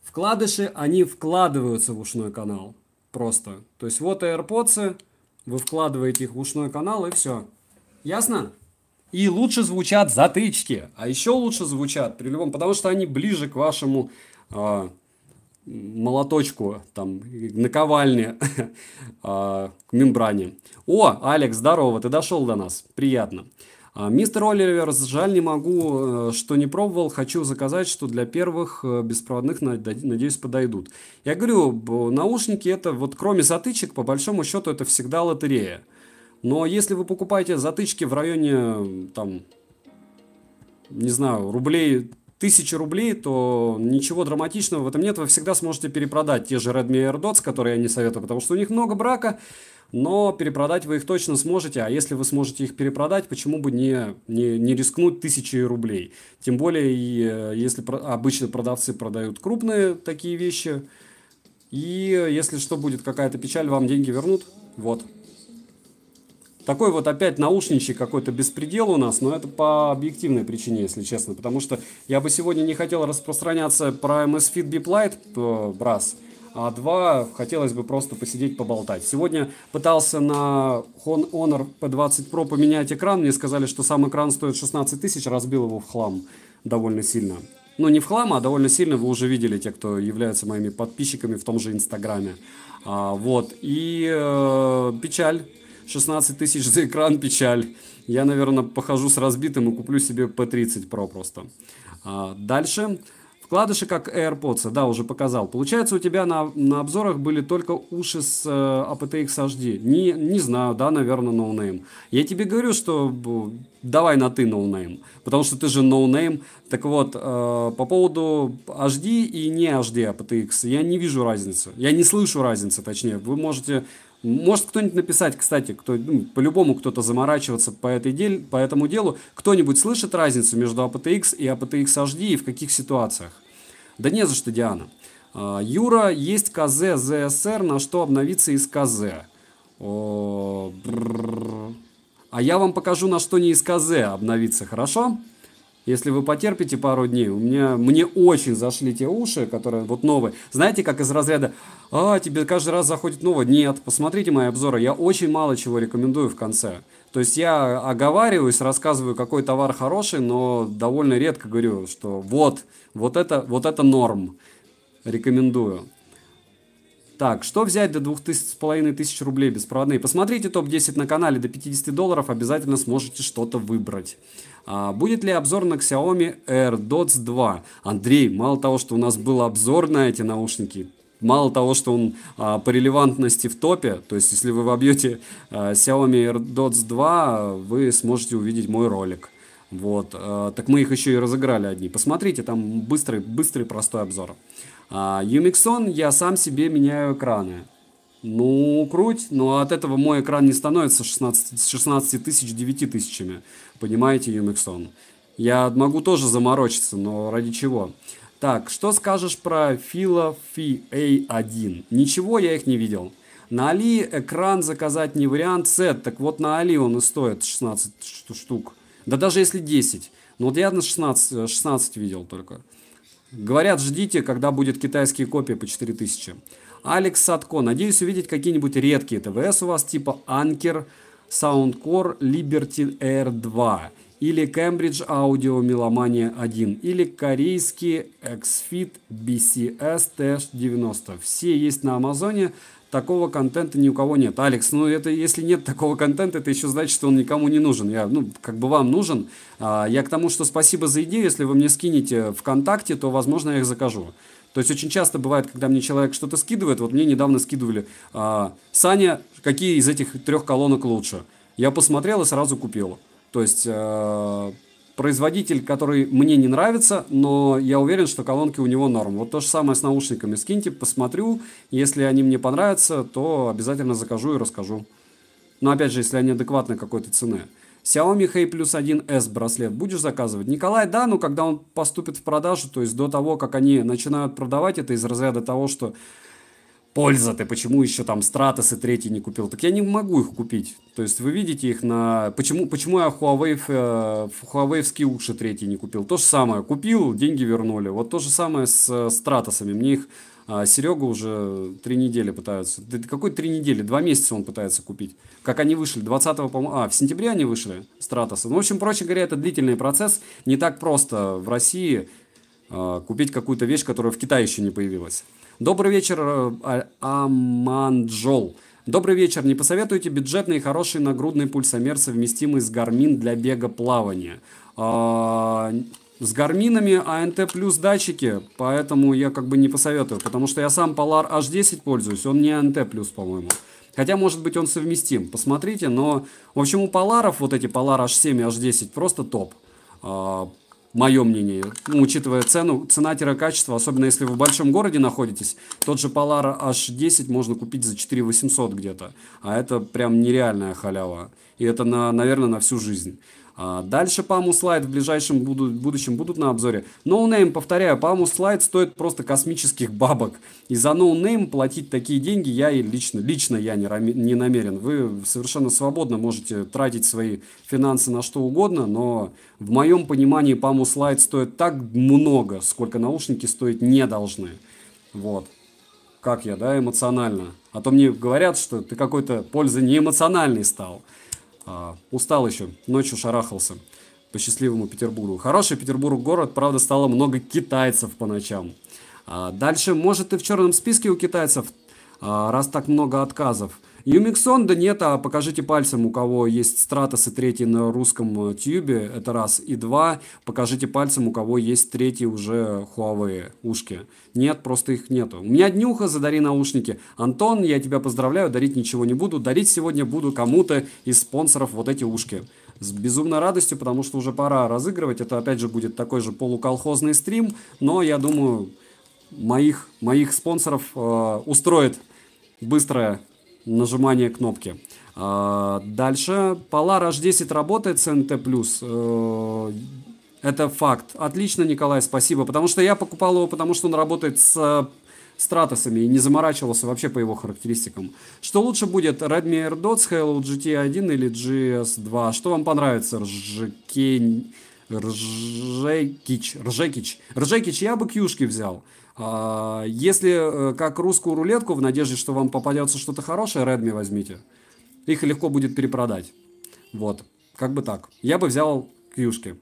Вкладыши, они вкладываются в ушной канал. Просто. То есть вот AirPods, вы вкладываете их в ушной канал и все. Ясно? И лучше звучат затычки. А еще лучше звучат при любом, потому что они ближе к вашему э, молоточку, там, наковальне, э, к мембране. О, Алекс, здорово, ты дошел до нас. Приятно. А, мистер Оливерс, жаль, не могу, э, что не пробовал. Хочу заказать, что для первых э, беспроводных, надеюсь, подойдут. Я говорю, наушники это, вот кроме затычек, по большому счету, это всегда лотерея. Но если вы покупаете затычки в районе, там, не знаю, рублей, тысячи рублей, то ничего драматичного в этом нет. Вы всегда сможете перепродать те же Redmi AirDots, которые я не советую, потому что у них много брака но перепродать вы их точно сможете, а если вы сможете их перепродать, почему бы не, не, не рискнуть тысячи рублей? Тем более, и, э, если про, обычно продавцы продают крупные такие вещи, и если что будет какая-то печаль, вам деньги вернут. Вот. Такой вот опять наушничий какой-то беспредел у нас, но это по объективной причине, если честно. Потому что я бы сегодня не хотел распространяться про MS Fit Beep Light, раз, а два хотелось бы просто посидеть, поболтать. Сегодня пытался на Honor P20 Pro поменять экран, мне сказали, что сам экран стоит 16 тысяч, разбил его в хлам довольно сильно. Ну, не в хлам, а довольно сильно вы уже видели, те, кто являются моими подписчиками в том же Инстаграме. А, вот, и э, печаль, 16 тысяч за экран, печаль. Я, наверное, похожу с разбитым и куплю себе P30 Pro просто. А, дальше... Вкладыши как AirPods, да, уже показал. Получается, у тебя на, на обзорах были только уши с э, aptX HD. Не, не знаю, да, наверное, ноунейм. No Я тебе говорю, что давай на ты ноунейм, no потому что ты же ноунейм. No так вот, э, по поводу HD и не HD aptX, я не вижу разницы. Я не слышу разницы, точнее. Вы можете может кто-нибудь написать, кстати, кто, ну, по-любому кто-то заморачиваться по, этой дел, по этому делу. Кто-нибудь слышит разницу между APTX и APTX HD и в каких ситуациях? Да не за что, Диана. А, Юра, есть КЗ, ЗСР, на что обновиться из КЗ? О, а я вам покажу, на что не из КЗ обновиться, хорошо? Если вы потерпите пару дней, у меня, мне очень зашли те уши, которые вот новые. Знаете, как из разряда «А, тебе каждый раз заходит новое». Нет, посмотрите мои обзоры, я очень мало чего рекомендую в конце. То есть я оговариваюсь, рассказываю, какой товар хороший, но довольно редко говорю, что вот, вот это, вот это норм. Рекомендую. Так, что взять до 2500 тысяч рублей беспроводные? Посмотрите топ-10 на канале, до 50 долларов обязательно сможете что-то выбрать. А будет ли обзор на Xiaomi AirDots 2? Андрей, мало того, что у нас был обзор на эти наушники, мало того, что он а, по релевантности в топе, то есть если вы вобьете а, Xiaomi AirDots 2, вы сможете увидеть мой ролик. Вот, а, так мы их еще и разыграли одни. Посмотрите, там быстрый, быстрый простой обзор. А, я сам себе меняю экраны. Ну, круть, но от этого мой экран не становится 16, 16 тысяч 9 тысячами. Понимаете, Unixon? Я могу тоже заморочиться, но ради чего? Так, что скажешь про Фила Фи A1? Ничего, я их не видел. На Али экран заказать не вариант сет, так вот на Али он и стоит 16 штук. Да даже если 10. Ну вот я на 16, 16 э, видел только. Говорят, ждите, когда будет китайские копии по 4000. Алекс Садко, надеюсь увидеть какие-нибудь редкие ТВС у вас, типа Анкер, Soundcore Liberty Air 2 или Cambridge Audio Melomania 1 или корейский XFIT BCS t 90 Все есть на Амазоне, такого контента ни у кого нет. Алекс, ну это если нет такого контента, это еще значит, что он никому не нужен. Я, ну, как бы вам нужен. А, я к тому, что спасибо за идею. Если вы мне скинете ВКонтакте, то, возможно, я их закажу. То есть очень часто бывает, когда мне человек что-то скидывает, вот мне недавно скидывали, а, Саня, какие из этих трех колонок лучше? Я посмотрел и сразу купил. То есть э, производитель, который мне не нравится, но я уверен, что колонки у него норм. Вот то же самое с наушниками. Скиньте, посмотрю. Если они мне понравятся, то обязательно закажу и расскажу. Но опять же, если они адекватны какой-то цены. Xiaomi Hey Plus 1 S браслет будешь заказывать? Николай, да, но когда он поступит в продажу, то есть до того, как они начинают продавать, это из разряда того, что польза ты, почему еще там стратосы третий не купил? Так я не могу их купить. То есть вы видите их на... Почему, почему я Huawei, э, Huawei уши третий не купил? То же самое. Купил, деньги вернули. Вот то же самое с э, стратосами. Мне их а Серега уже три недели пытаются. Да какой три недели? Два месяца он пытается купить. Как они вышли? 20 го по... А, в сентябре они вышли, Стратоса. Ну, в общем, проще говоря, это длительный процесс. Не так просто в России э, купить какую-то вещь, которая в Китае еще не появилась. Добрый вечер, э, а, Аманджол. Добрый вечер. Не посоветуете бюджетный и хороший нагрудный пульсомер, совместимый с гармин для бега плавания? А, с гарминами АНТ плюс датчики, поэтому я как бы не посоветую, потому что я сам Polar H10 пользуюсь, он не АНТ плюс, по-моему. Хотя, может быть, он совместим, посмотрите, но, в общем, у Поларов вот эти Polar H7 и H10 просто топ. А, мое мнение, ну, учитывая цену, цена-качество, особенно если вы в большом городе находитесь, тот же Polar H10 можно купить за 4 800 где-то, а это прям нереальная халява, и это, на, наверное, на всю жизнь. А, дальше Palmus Slide в ближайшем буду, будущем будут на обзоре. Ноунейм, повторяю, Palmus Slide стоит просто космических бабок. И за ноунейм платить такие деньги я и лично, лично я не, не намерен. Вы совершенно свободно можете тратить свои финансы на что угодно, но в моем понимании Palmus Slide стоит так много, сколько наушники стоить не должны. Вот. Как я, да, эмоционально. А то мне говорят, что ты какой-то пользы не эмоциональный стал. А, устал еще, ночью шарахался по счастливому Петербургу. Хороший Петербург город, правда, стало много китайцев по ночам. А, дальше, может, и в черном списке у китайцев, а, раз так много отказов. Юмиксонда нет, а покажите пальцем, у кого есть стратосы третий на русском э, тюбе, это раз. И два, покажите пальцем, у кого есть третий уже Huawei ушки. Нет, просто их нету. У меня днюха, задари наушники. Антон, я тебя поздравляю, дарить ничего не буду. Дарить сегодня буду кому-то из спонсоров вот эти ушки с безумной радостью, потому что уже пора разыгрывать. Это, опять же, будет такой же полуколхозный стрим, но я думаю, моих, моих спонсоров э, устроит быстрое нажимания кнопки. А, дальше. Polar H10 работает с NT+. Э, это факт. Отлично, Николай, спасибо. Потому что я покупал его, потому что он работает с стратосами и не заморачивался вообще по его характеристикам. Что лучше будет, Redmi AirDots, Halo GT1 или GS2? Что вам понравится, Ржекень... Ржекич, Ржекич. Ржекич, я бы кьюшки взял. А, если э, как русскую рулетку, в надежде, что вам попадется что-то хорошее, Redmi возьмите. Их легко будет перепродать. Вот, как бы так. Я бы взял кьюшки.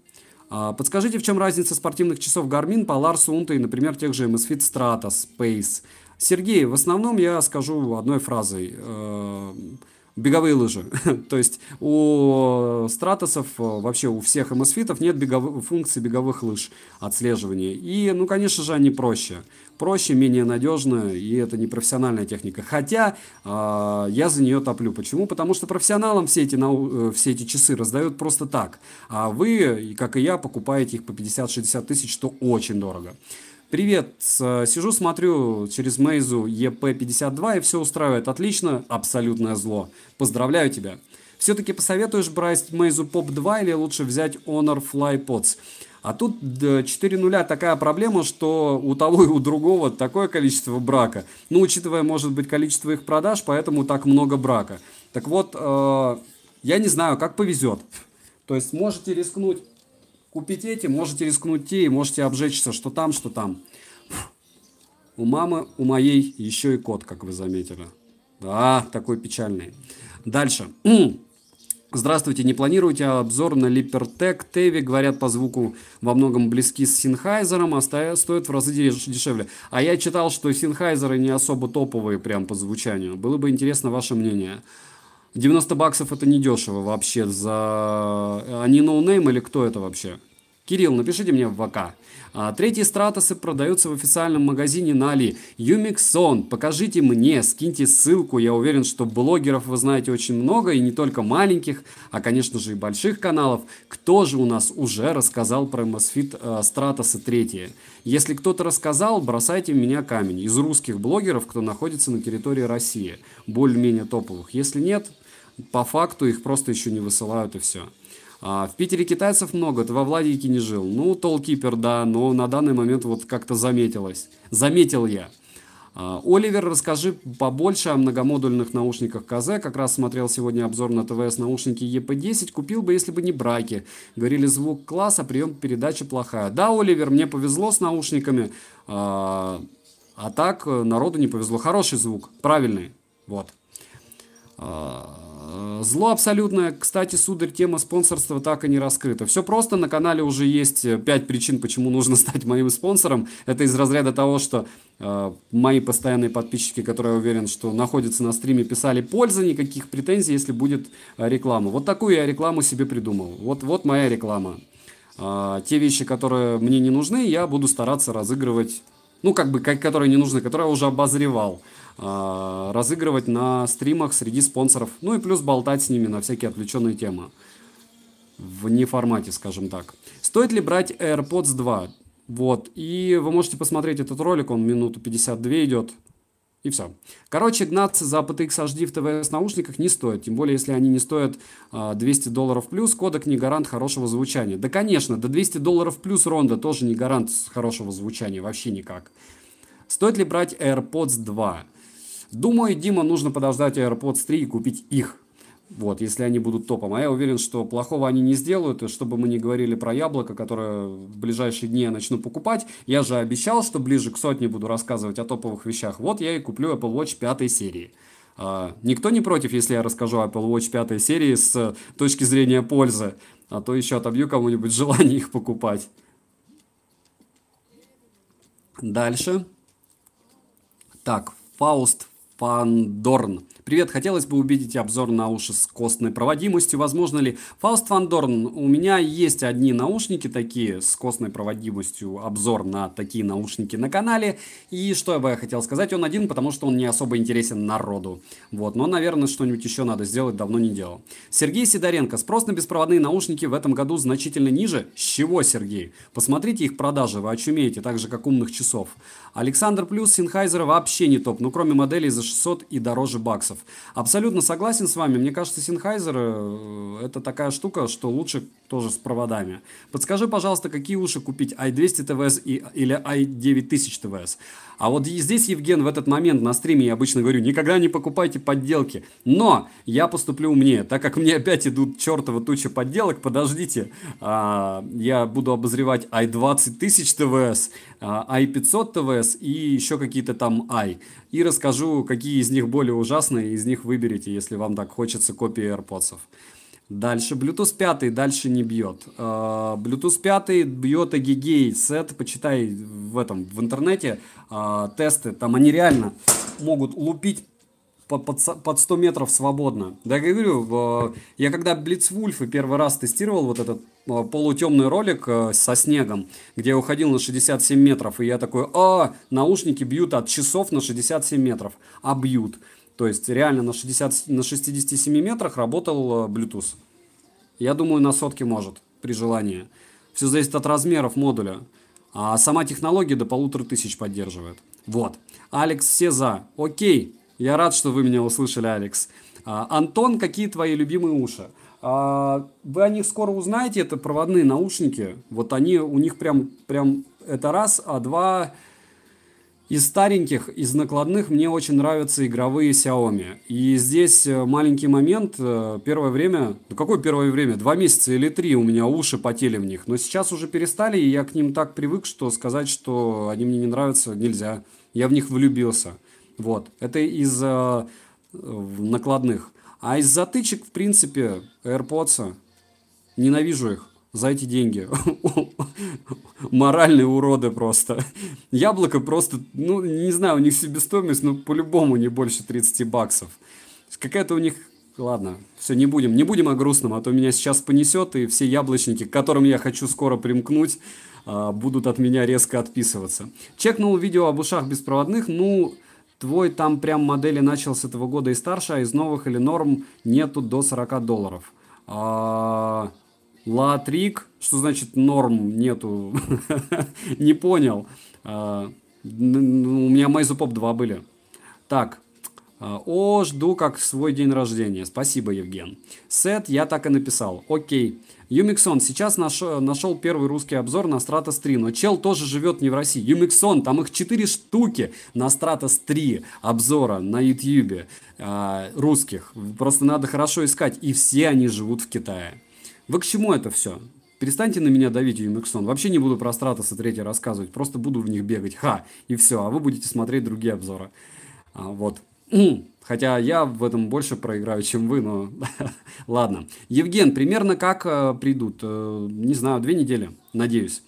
А, подскажите, в чем разница спортивных часов Garmin, Polar, Sunto и, например, тех же MSFit Strata, Space? Сергей, в основном я скажу одной фразой. Э, беговые лыжи. То есть у стратосов, э, вообще у всех эмосфитов нет бегов... функции беговых лыж отслеживания. И, ну, конечно же, они проще. Проще, менее надежно, и это не профессиональная техника. Хотя э, я за нее топлю. Почему? Потому что профессионалам все эти, нау... Э, все эти часы раздают просто так. А вы, как и я, покупаете их по 50-60 тысяч, что очень дорого. Привет, э, сижу, смотрю через Meizu EP52 и все устраивает отлично, абсолютное зло. Поздравляю тебя. Все-таки посоветуешь брать Meizu Pop 2 или лучше взять Honor FlyPods? А тут 4 такая проблема, что у того и у другого такое количество брака. Ну, учитывая, может быть, количество их продаж, поэтому так много брака. Так вот, э, я не знаю, как повезет. То есть можете рискнуть Купить эти, можете рискнуть те, и можете обжечься, что там, что там. У мамы, у моей еще и кот, как вы заметили. Да, такой печальный. Дальше. Здравствуйте, не планируете обзор на Липертек Теви? Говорят, по звуку во многом близки с Синхайзером, а стоят в разы дешевле. А я читал, что Синхайзеры не особо топовые прям по звучанию. Было бы интересно ваше мнение. 90 баксов это не дешево вообще за... Э, они ноунейм или кто это вообще? Кирилл, напишите мне в ВК. А, третьи стратосы продаются в официальном магазине на Али. Юмиксон, покажите мне, скиньте ссылку. Я уверен, что блогеров вы знаете очень много, и не только маленьких, а, конечно же, и больших каналов. Кто же у нас уже рассказал про MSFit э, стратосы третьи? Если кто-то рассказал, бросайте в меня камень. Из русских блогеров, кто находится на территории России, более-менее топовых. Если нет, по факту их просто еще не высылают и все. А, в Питере китайцев много, ты во Владике не жил. Ну, толкипер, да, но на данный момент вот как-то заметилось. Заметил я. А, Оливер, расскажи побольше о многомодульных наушниках КЗ. Как раз смотрел сегодня обзор на ТВС наушники ЕП 10 Купил бы, если бы не браки. Говорили, звук класса прием передачи плохая. Да, Оливер, мне повезло с наушниками. А, а так э, народу не повезло. Хороший звук, правильный. Вот. А, Э, зло абсолютное. Кстати, сударь, тема спонсорства так и не раскрыта. Все просто, на канале уже есть 5 э, причин, почему нужно стать моим спонсором. Это из разряда того, что э, мои постоянные подписчики, которые, я уверен, что находятся на стриме, писали пользы, никаких претензий, если будет э, реклама. Вот такую я рекламу себе придумал. Вот, вот моя реклама. Э, те вещи, которые мне не нужны, я буду стараться разыгрывать ну, как бы, которые не нужны, которые я уже обозревал. А, разыгрывать на стримах среди спонсоров, ну и плюс болтать с ними на всякие отвлеченные темы. В неформате, скажем так. Стоит ли брать AirPods 2? Вот, и вы можете посмотреть этот ролик, он минуту 52 идет, и все. Короче, гнаться за PTX HD в ТВС наушниках не стоит, тем более, если они не стоят э, а, 200 долларов плюс, кодек не гарант хорошего звучания. Да, конечно, до 200 долларов плюс ронда тоже не гарант хорошего звучания, вообще никак. Стоит ли брать AirPods 2? Думаю, Дима, нужно подождать AirPods 3 и купить их. Вот, если они будут топом. А я уверен, что плохого они не сделают. И чтобы мы не говорили про яблоко, которое в ближайшие дни я начну покупать. Я же обещал, что ближе к сотне буду рассказывать о топовых вещах. Вот я и куплю Apple Watch пятой серии. А, никто не против, если я расскажу о Apple Watch пятой серии с э, точки зрения пользы. А то еще отобью кому-нибудь желание их покупать. Дальше. Так, Фауст Пандорн Привет, хотелось бы увидеть обзор на уши с костной проводимостью. Возможно ли? Фауст Ван Дорн, у меня есть одни наушники такие с костной проводимостью, обзор на такие наушники на канале. И что я бы хотел сказать, он один, потому что он не особо интересен народу. Вот, но, наверное, что-нибудь еще надо сделать, давно не делал. Сергей Сидоренко, спрос на беспроводные наушники в этом году значительно ниже. С чего, Сергей? Посмотрите их продажи, вы очумеете, так же, как умных часов. Александр Плюс, Синхайзера вообще не топ, ну кроме моделей за 600 и дороже баксов процентов. Абсолютно согласен с вами. Мне кажется, Sennheiser э, это такая штука, что лучше тоже с проводами. Подскажи, пожалуйста, какие уши купить? i200 TVS и, или i9000 TVS? А вот здесь, Евген, в этот момент на стриме я обычно говорю, никогда не покупайте подделки. Но я поступлю умнее, так как мне опять идут чертова туча подделок. Подождите, а, я буду обозревать i20000 TVS i500 а, ТВС и еще какие-то там i. И расскажу, какие из них более ужасные, из них выберите, если вам так хочется копии AirPods. Дальше Bluetooth 5 дальше не бьет. А, Bluetooth 5 бьет Agigay сет, почитай в этом, в интернете а, тесты, там они реально могут лупить под 100 метров свободно. Да, я говорю, я когда Blitzwolf и первый раз тестировал вот этот Э, полутемный ролик э, со снегом, где я уходил на 67 метров, и я такой, а, наушники бьют от часов на 67 метров, а бьют. То есть реально на, 60, на 67 метрах работал э, Bluetooth. Я думаю, на сотке может, при желании. Все зависит от размеров модуля. А сама технология до полутора тысяч поддерживает. Вот. Алекс, все за. Окей. Я рад, что вы меня услышали, Алекс. А, Антон, какие твои любимые уши? А, вы о них скоро узнаете, это проводные наушники. Вот они, у них прям, прям это раз, а два из стареньких, из накладных мне очень нравятся игровые Xiaomi. И здесь э, маленький момент. Э, первое время, ну какое первое время? Два месяца или три у меня уши потели в них. Но сейчас уже перестали, и я к ним так привык, что сказать, что они мне не нравятся, нельзя. Я в них влюбился. Вот. Это из э, в накладных. А из затычек, в принципе, AirPods, ненавижу их за эти деньги. Моральные уроды просто. Яблоко просто, ну, не знаю, у них себестоимость, но ну, по-любому не больше 30 баксов. Какая-то у них... Ладно, все, не будем, не будем о грустном, а то меня сейчас понесет, и все яблочники, к которым я хочу скоро примкнуть, а, будут от меня резко отписываться. Чекнул видео об ушах беспроводных, ну... Твой там прям модели начал с этого года и старше, а из новых или норм нету до 40 долларов. А, Латрик, что значит норм нету? Не понял. А, у меня Майзупоп 2 были. Так, а, о, жду как свой день рождения. Спасибо, Евген. Сет я так и написал. Окей. Юмиксон, сейчас нашел, первый русский обзор на Stratos 3, но чел тоже живет не в России. Юмиксон, там их 4 штуки на Stratos 3 обзора на YouTube э, а, русских. Просто надо хорошо искать, и все они живут в Китае. Вы к чему это все? Перестаньте на меня давить, Юмиксон. Вообще не буду про Стратоса третий рассказывать, просто буду в них бегать. Ха! И все, а вы будете смотреть другие обзоры. А, вот. Хотя я в этом больше проиграю, чем вы, но ладно. Евген, примерно как э, придут? Э, не знаю, две недели, надеюсь.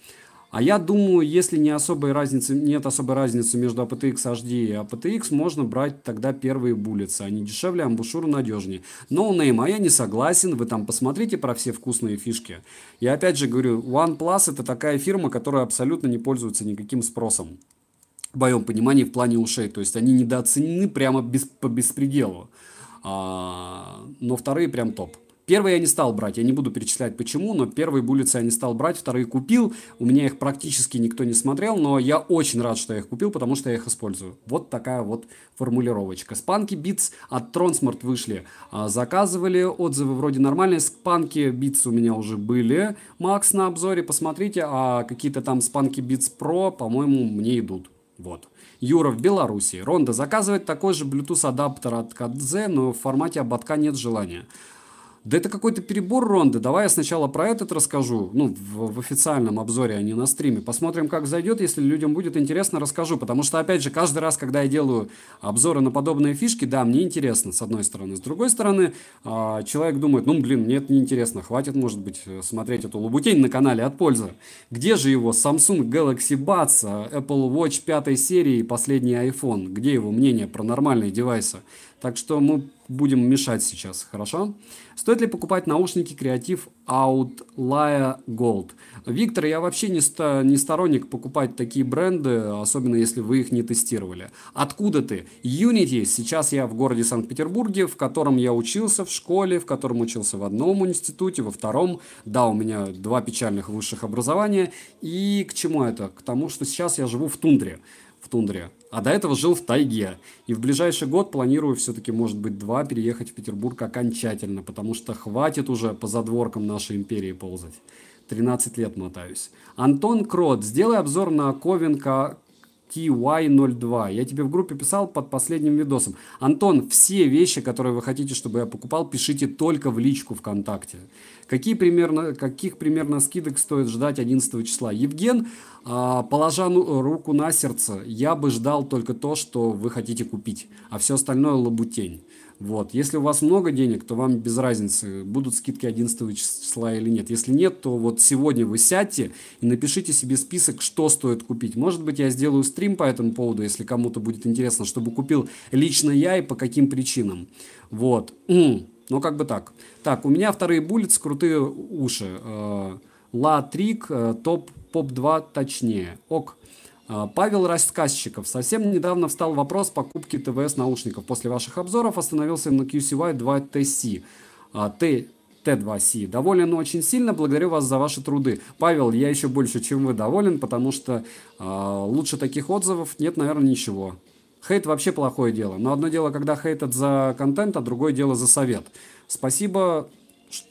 А я думаю, если не особой разницы, нет особой разницы между APTX HD и APTX, можно брать тогда первые булицы. Они дешевле, амбушюры надежнее. No name, а я не согласен, вы там посмотрите про все вкусные фишки. Я опять же говорю, OnePlus это такая фирма, которая абсолютно не пользуется никаким спросом в моем понимании, в плане ушей. То есть они недооценены прямо без, по беспределу. А, но вторые прям топ. Первые я не стал брать, я не буду перечислять почему, но первые булицы я не стал брать, вторые купил. У меня их практически никто не смотрел, но я очень рад, что я их купил, потому что я их использую. Вот такая вот формулировочка. Спанки Битс от Трансмарт вышли, а, заказывали, отзывы вроде нормальные. Спанки Битс у меня уже были, Макс на обзоре, посмотрите, а какие-то там Спанки Битс Про, по-моему, мне идут. Вот. Юра в Беларуси. Ронда заказывает такой же Bluetooth адаптер от Кадзе, но в формате ободка нет желания. Да это какой-то перебор Ронды. Давай я сначала про этот расскажу. Ну, в, в официальном обзоре, а не на стриме. Посмотрим, как зайдет. Если людям будет интересно, расскажу. Потому что, опять же, каждый раз, когда я делаю обзоры на подобные фишки, да, мне интересно, с одной стороны. С другой стороны, а, человек думает, ну, блин, мне это неинтересно. Хватит, может быть, э, смотреть эту лабутень на канале от пользы. Где же его Samsung Galaxy Buds, а, Apple Watch 5 серии и последний iPhone? Где его мнение про нормальные девайсы? Так что мы будем мешать сейчас, хорошо? Стоит ли покупать наушники Creative Outlier Gold? Виктор, я вообще не, ста- не сторонник покупать такие бренды, особенно если вы их не тестировали. Откуда ты? Unity. Сейчас я в городе Санкт-Петербурге, в котором я учился в школе, в котором учился в одном институте, во втором. Да, у меня два печальных высших образования. И к чему это? К тому, что сейчас я живу в тундре. В тундре. А до этого жил в тайге. И в ближайший год планирую все-таки, может быть, два переехать в Петербург окончательно, потому что хватит уже по задворкам нашей империи ползать. 13 лет мотаюсь. Антон Крот, сделай обзор на Ковен TY02. Я тебе в группе писал под последним видосом. Антон, все вещи, которые вы хотите, чтобы я покупал, пишите только в личку ВКонтакте. Какие примерно, каких примерно скидок стоит ждать 11 числа? Евген, а, положа ну, руку на сердце, я бы ждал только то, что вы хотите купить, а все остальное лабутень. Вот. Если у вас много денег, то вам без разницы, будут скидки 11 числа или нет. Если нет, то вот сегодня вы сядьте и напишите себе список, что стоит купить. Может быть, я сделаю стрим по этому поводу, если кому-то будет интересно, чтобы купил лично я и по каким причинам. Вот. Ну, как бы так. Так, у меня вторые буллицы, крутые уши. Э, Ла Трик, э, топ, поп 2 точнее. Ок. А, Павел Рассказчиков. Совсем недавно встал вопрос покупки ТВС наушников. После ваших обзоров остановился на QCY 2TC. Т Т2С. А, доволен очень сильно, благодарю вас за ваши труды. Павел, я еще больше, чем вы доволен, потому что э, лучше таких отзывов нет, наверное, ничего. Хейт вообще плохое дело. Но одно дело, когда хейтят за контент, а другое дело за совет. Спасибо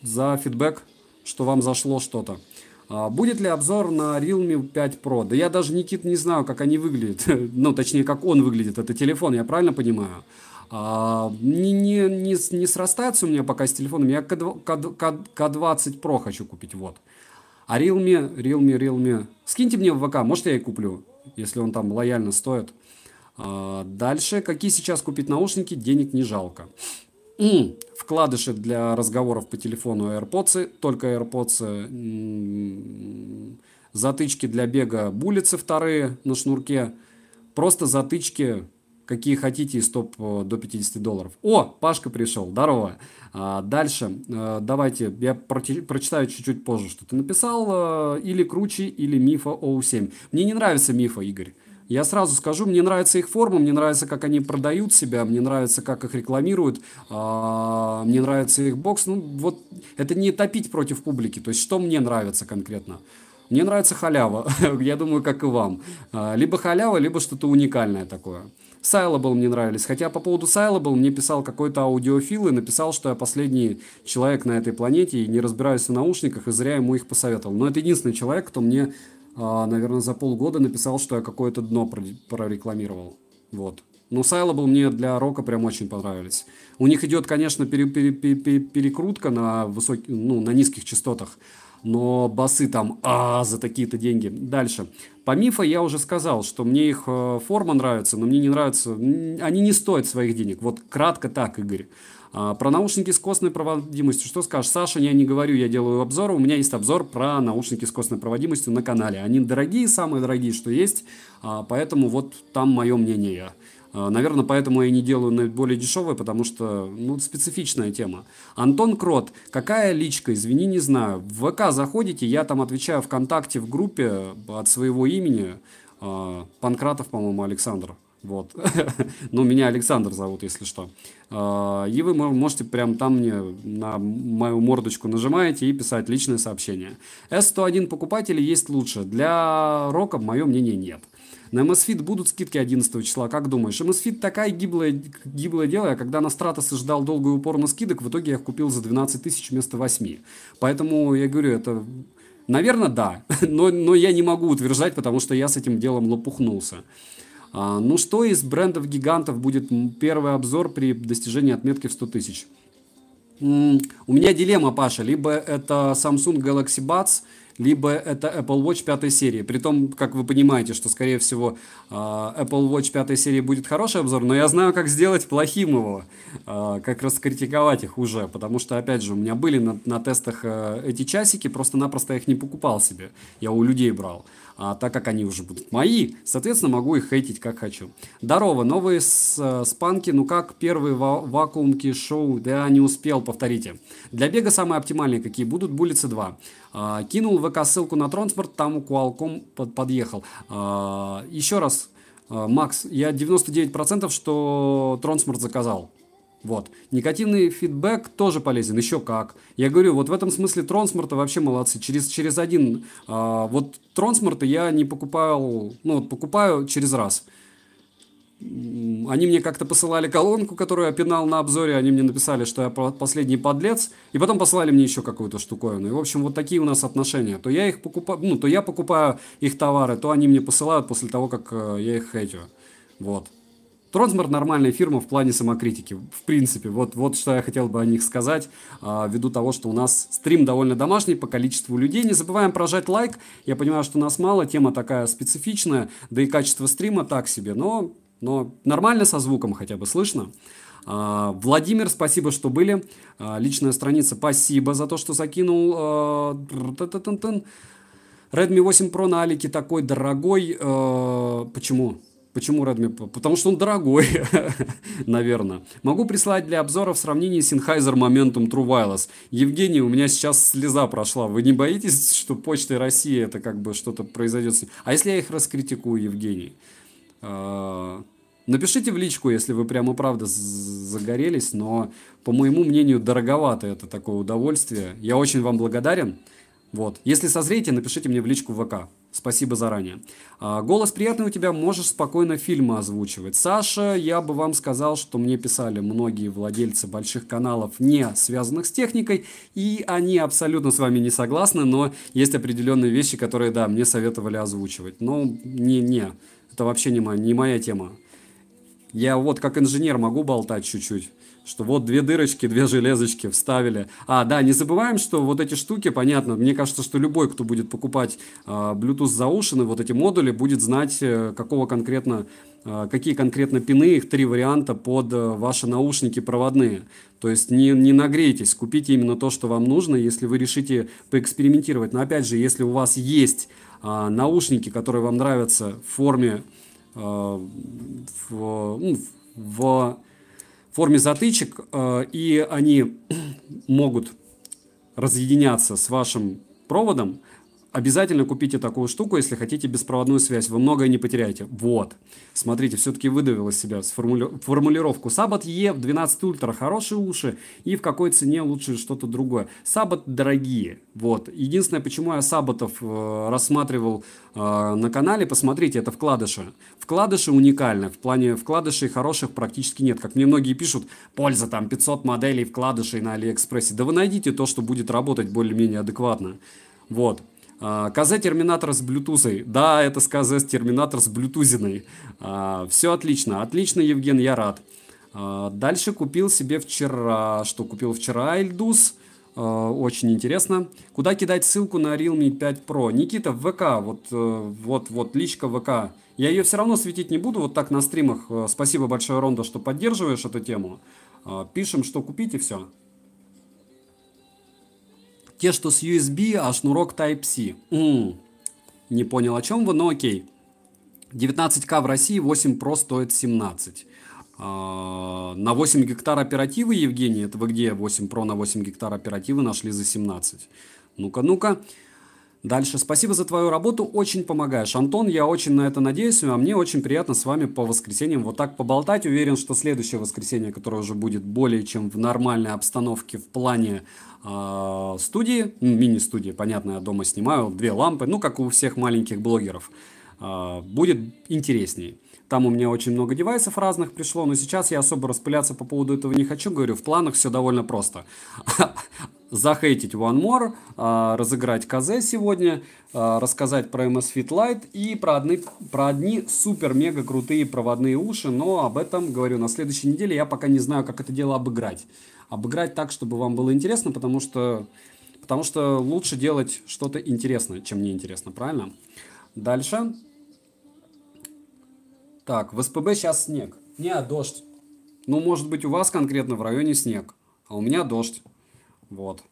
за фидбэк, что вам зашло что-то. А, будет ли обзор на Realme 5 Pro? Да я даже, Никит, не знаю, как они выглядят. ну, точнее, как он выглядит. Это телефон, я правильно понимаю? А, не, не, не, не срастается у меня пока с телефоном. Я k 20 Pro хочу купить, вот. А Realme, Realme, Realme... Скиньте мне в ВК, может, я и куплю, если он там лояльно стоит. А, дальше, какие сейчас купить наушники? Денег не жалко. Вкладыши для разговоров по телефону AirPods, только AirPods, э, затычки для бега булицы вторые на шнурке, просто затычки какие хотите из топ э, до 50 долларов. О, Пашка пришел, здорово. А, дальше, э, давайте, я прочитаю чуть-чуть позже, что ты написал. или круче, или мифа О7. Мне не нравится мифа, Игорь. Я сразу скажу, мне нравится их форма, мне нравится, как они продают себя, мне нравится, как их рекламируют, а, мне нравится их бокс. Ну, вот это не топить против публики, то есть что мне нравится конкретно. Мне нравится халява, я думаю, как и вам. А, либо халява, либо что-то уникальное такое. Сайлабл мне нравились. Хотя по поводу Сайлабл мне писал какой-то аудиофил и написал, что я последний человек на этой планете и не разбираюсь в наушниках, и зря ему их посоветовал. Но это единственный человек, кто мне а, наверное, за полгода написал, что я какое-то дно прорекламировал. Вот. Но Сайло был мне для рока прям очень понравились. У них идет, конечно, пере, пере, пере, пере, перекрутка на, высоких, ну, на низких частотах, но басы там а за такие-то деньги. Дальше. По мифа я уже сказал, что мне их э, форма нравится, но мне не нравится. Они не стоят своих денег. Вот кратко так, Игорь. А, про наушники с костной проводимостью что скажешь? Саша, я не говорю, я делаю обзоры. У меня есть обзор про наушники с костной проводимостью на канале. Они дорогие, самые дорогие, что есть. А, поэтому вот там мое мнение. А, Наверное, поэтому я не делаю более дешевые, потому что, ну, специфичная тема. Антон Крот. Какая личка? Извини, не знаю. В ВК заходите, я там отвечаю ВКонтакте в группе от своего имени. Панкратов, по-моему, Александр. Вот. ну, меня Александр зовут, если что. А, и вы можете прям там мне на мою мордочку нажимаете и писать личное сообщение. S101 покупатели есть лучше. Для рока мое мнение нет. На MSFit будут скидки 11 числа, как думаешь? MSFit такая гиблая, гиблая дело, я когда на Стратосы ждал долго и упорно скидок, в итоге я их купил за 12 тысяч вместо 8. Поэтому я говорю, это... Наверное, да, но, но я не могу утверждать, потому что я с этим делом лопухнулся. А, ну что из брендов гигантов будет первый обзор при достижении отметки в 100 тысяч? У меня дилемма, Паша. Либо это Samsung Galaxy Buds, либо это Apple Watch пятой серии. При том, как вы понимаете, что, скорее всего, а, Apple Watch пятой серии будет хороший обзор, но я знаю, как сделать плохим его, а, как раскритиковать их уже, потому что, опять же, у меня были на, на тестах э, эти часики, просто-напросто я их не покупал себе, я у людей брал а, так как они уже будут мои, соответственно, могу их хейтить как хочу. Здорово, новые с, э, спанки, ну как первые ва вакуумки шоу, да не успел, повторите. Для бега самые оптимальные какие будут, булицы 2. А, кинул ВК ссылку на транспорт, там у Qualcomm под, подъехал. А, еще раз, а, Макс, я 99% что Трансморт заказал. Вот. Негативный фидбэк тоже полезен, еще как. Я говорю, вот в этом смысле Тронсмарта вообще молодцы. Через, через один... А, вот Тронсмарта я не покупал... Ну, вот покупаю через раз. Они мне как-то посылали колонку, которую я пинал на обзоре, они мне написали, что я последний подлец, и потом послали мне еще какую-то штуковину. И, в общем, вот такие у нас отношения. То я их покупаю, ну, то я покупаю их товары, то они мне посылают после того, как э, я их хейтю. Вот. Трансмер нормальная фирма в плане самокритики, в принципе. Вот, вот что я хотел бы о них сказать, а, ввиду того, что у нас стрим довольно домашний по количеству людей. Не забываем прожать лайк. Я понимаю, что нас мало, тема такая специфичная, да и качество стрима так себе, но, но нормально со звуком хотя бы слышно. А, Владимир, спасибо, что были. А, личная страница, спасибо за то, что закинул. А, Redmi 8 Pro на Алике такой дорогой. А, почему? Почему Redmi? Потому что он дорогой, наверное. Могу прислать для обзора в сравнении с Sennheiser Momentum True Wireless. Евгений, у меня сейчас слеза прошла. Вы не боитесь, что Почтой России это как бы что-то произойдет? А если я их раскритикую, Евгений? А, напишите в личку, если вы прямо правда загорелись, но, по моему мнению, дороговато это такое удовольствие. Я очень вам благодарен. Вот. Если созреете, напишите мне в личку в ВК. Спасибо заранее. А, голос приятный у тебя, можешь спокойно фильмы озвучивать. Саша, я бы вам сказал, что мне писали многие владельцы больших каналов, не связанных с техникой, и они абсолютно с вами не согласны, но есть определенные вещи, которые, да, мне советовали озвучивать. Но не-не, это вообще не моя, не моя тема. Я вот как инженер могу болтать чуть-чуть что вот две дырочки, две железочки вставили. А, да, не забываем, что вот эти штуки, понятно, мне кажется, что любой, кто будет покупать э, Bluetooth заушины, вот эти модули, будет знать, э, какого конкретно, э, какие конкретно пины, их три варианта под э, ваши наушники проводные. То есть не, не нагрейтесь, купите именно то, что вам нужно, если вы решите поэкспериментировать. Но опять же, если у вас есть э, наушники, которые вам нравятся в форме, э, в, ну, в форме затычек, э, и они могут разъединяться с вашим проводом, Обязательно купите такую штуку, если хотите беспроводную связь. Вы многое не потеряете. Вот. Смотрите, все-таки выдавил из себя формули... формулировку. Сабот Е в 12 ультра хорошие уши и в какой цене лучше что-то другое. Сабот дорогие. Вот. Единственное, почему я саботов э, рассматривал э, на канале, посмотрите, это вкладыши. Вкладыши уникальны. В плане вкладышей хороших практически нет. Как мне многие пишут, польза там 500 моделей вкладышей на Алиэкспрессе. Да вы найдите то, что будет работать более-менее адекватно. Вот. А, КЗ-терминатор с блютузой? Да, это с КЗ-терминатор с блютузиной. А, все отлично. Отлично, Евген, я рад. А, дальше купил себе вчера, что купил вчера, Эльдус. Очень интересно. Куда кидать ссылку на Realme 5 Pro? Никита, в ВК, вот, э, вот, вот, личка ВК. Я ее все равно светить не буду, вот так на стримах. Э, спасибо большое, Рондо, что поддерживаешь эту тему. Пишем, что купить и все. Те, что с USB, а шнурок Type-C. Не понял, о чем вы, но окей. 19к в России, 8 Pro стоит 17. А, на 8 гектар оперативы, Евгений, это вы где 8 Pro на 8 гектар оперативы нашли за 17? Ну-ка, ну-ка. Дальше. Спасибо за твою работу, очень помогаешь. Антон, я очень на это надеюсь, ну, а мне очень приятно с вами по воскресеньям вот так поболтать. Уверен, что следующее воскресенье, которое уже будет более чем в нормальной обстановке в плане э, студии, ну, мини-студии, понятно, я дома снимаю, две лампы, ну, как у всех маленьких блогеров, э, будет интереснее. Там у меня очень много девайсов разных пришло, но сейчас я особо распыляться по поводу этого не хочу. Говорю, в планах все довольно просто. Захейтить One More, а, разыграть КЗ сегодня, а, рассказать про MS Fit Lite и про одни, про одни супер-мега крутые проводные уши, но об этом, говорю, на следующей неделе я пока не знаю, как это дело обыграть. Обыграть так, чтобы вам было интересно, потому что, потому что лучше делать что-то интересное, чем неинтересно, правильно? Дальше. Так, в СПБ сейчас снег. Не, дождь. Ну, может быть, у вас конкретно в районе снег, а у меня дождь. Вот.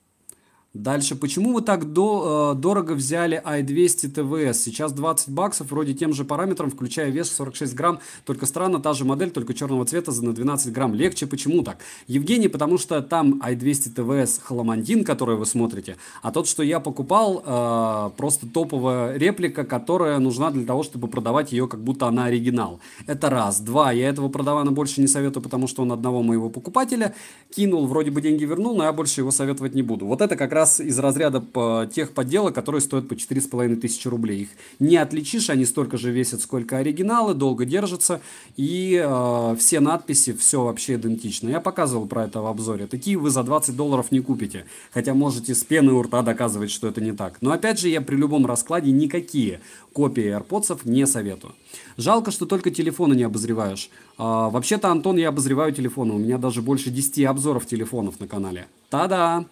Дальше, почему вы так до, э, дорого взяли i200 TVS? Сейчас 20 баксов, вроде тем же параметром, включая вес 46 грамм. Только странно, та же модель, только черного цвета за на 12 грамм. Легче, почему так? Евгений, потому что там i200 TVS хламандин, который вы смотрите, а тот, что я покупал, э, просто топовая реплика, которая нужна для того, чтобы продавать ее, как будто она оригинал. Это раз. Два, я этого продавана больше не советую, потому что он одного моего покупателя кинул, вроде бы деньги вернул, но я больше его советовать не буду. Вот это как раз раз из разряда э, тех подделок, которые стоят по 4,5 тысячи рублей. Их не отличишь, они столько же весят, сколько оригиналы, долго держатся, и э, все надписи, все вообще идентично. Я показывал про это в обзоре. Такие вы за 20 долларов не купите, хотя можете с пены у рта доказывать, что это не так. Но опять же, я при любом раскладе никакие копии AirPods не советую. Жалко, что только телефоны не обозреваешь. А, вообще-то, Антон, я обозреваю телефоны. У меня даже больше 10 обзоров телефонов на канале. Та-да!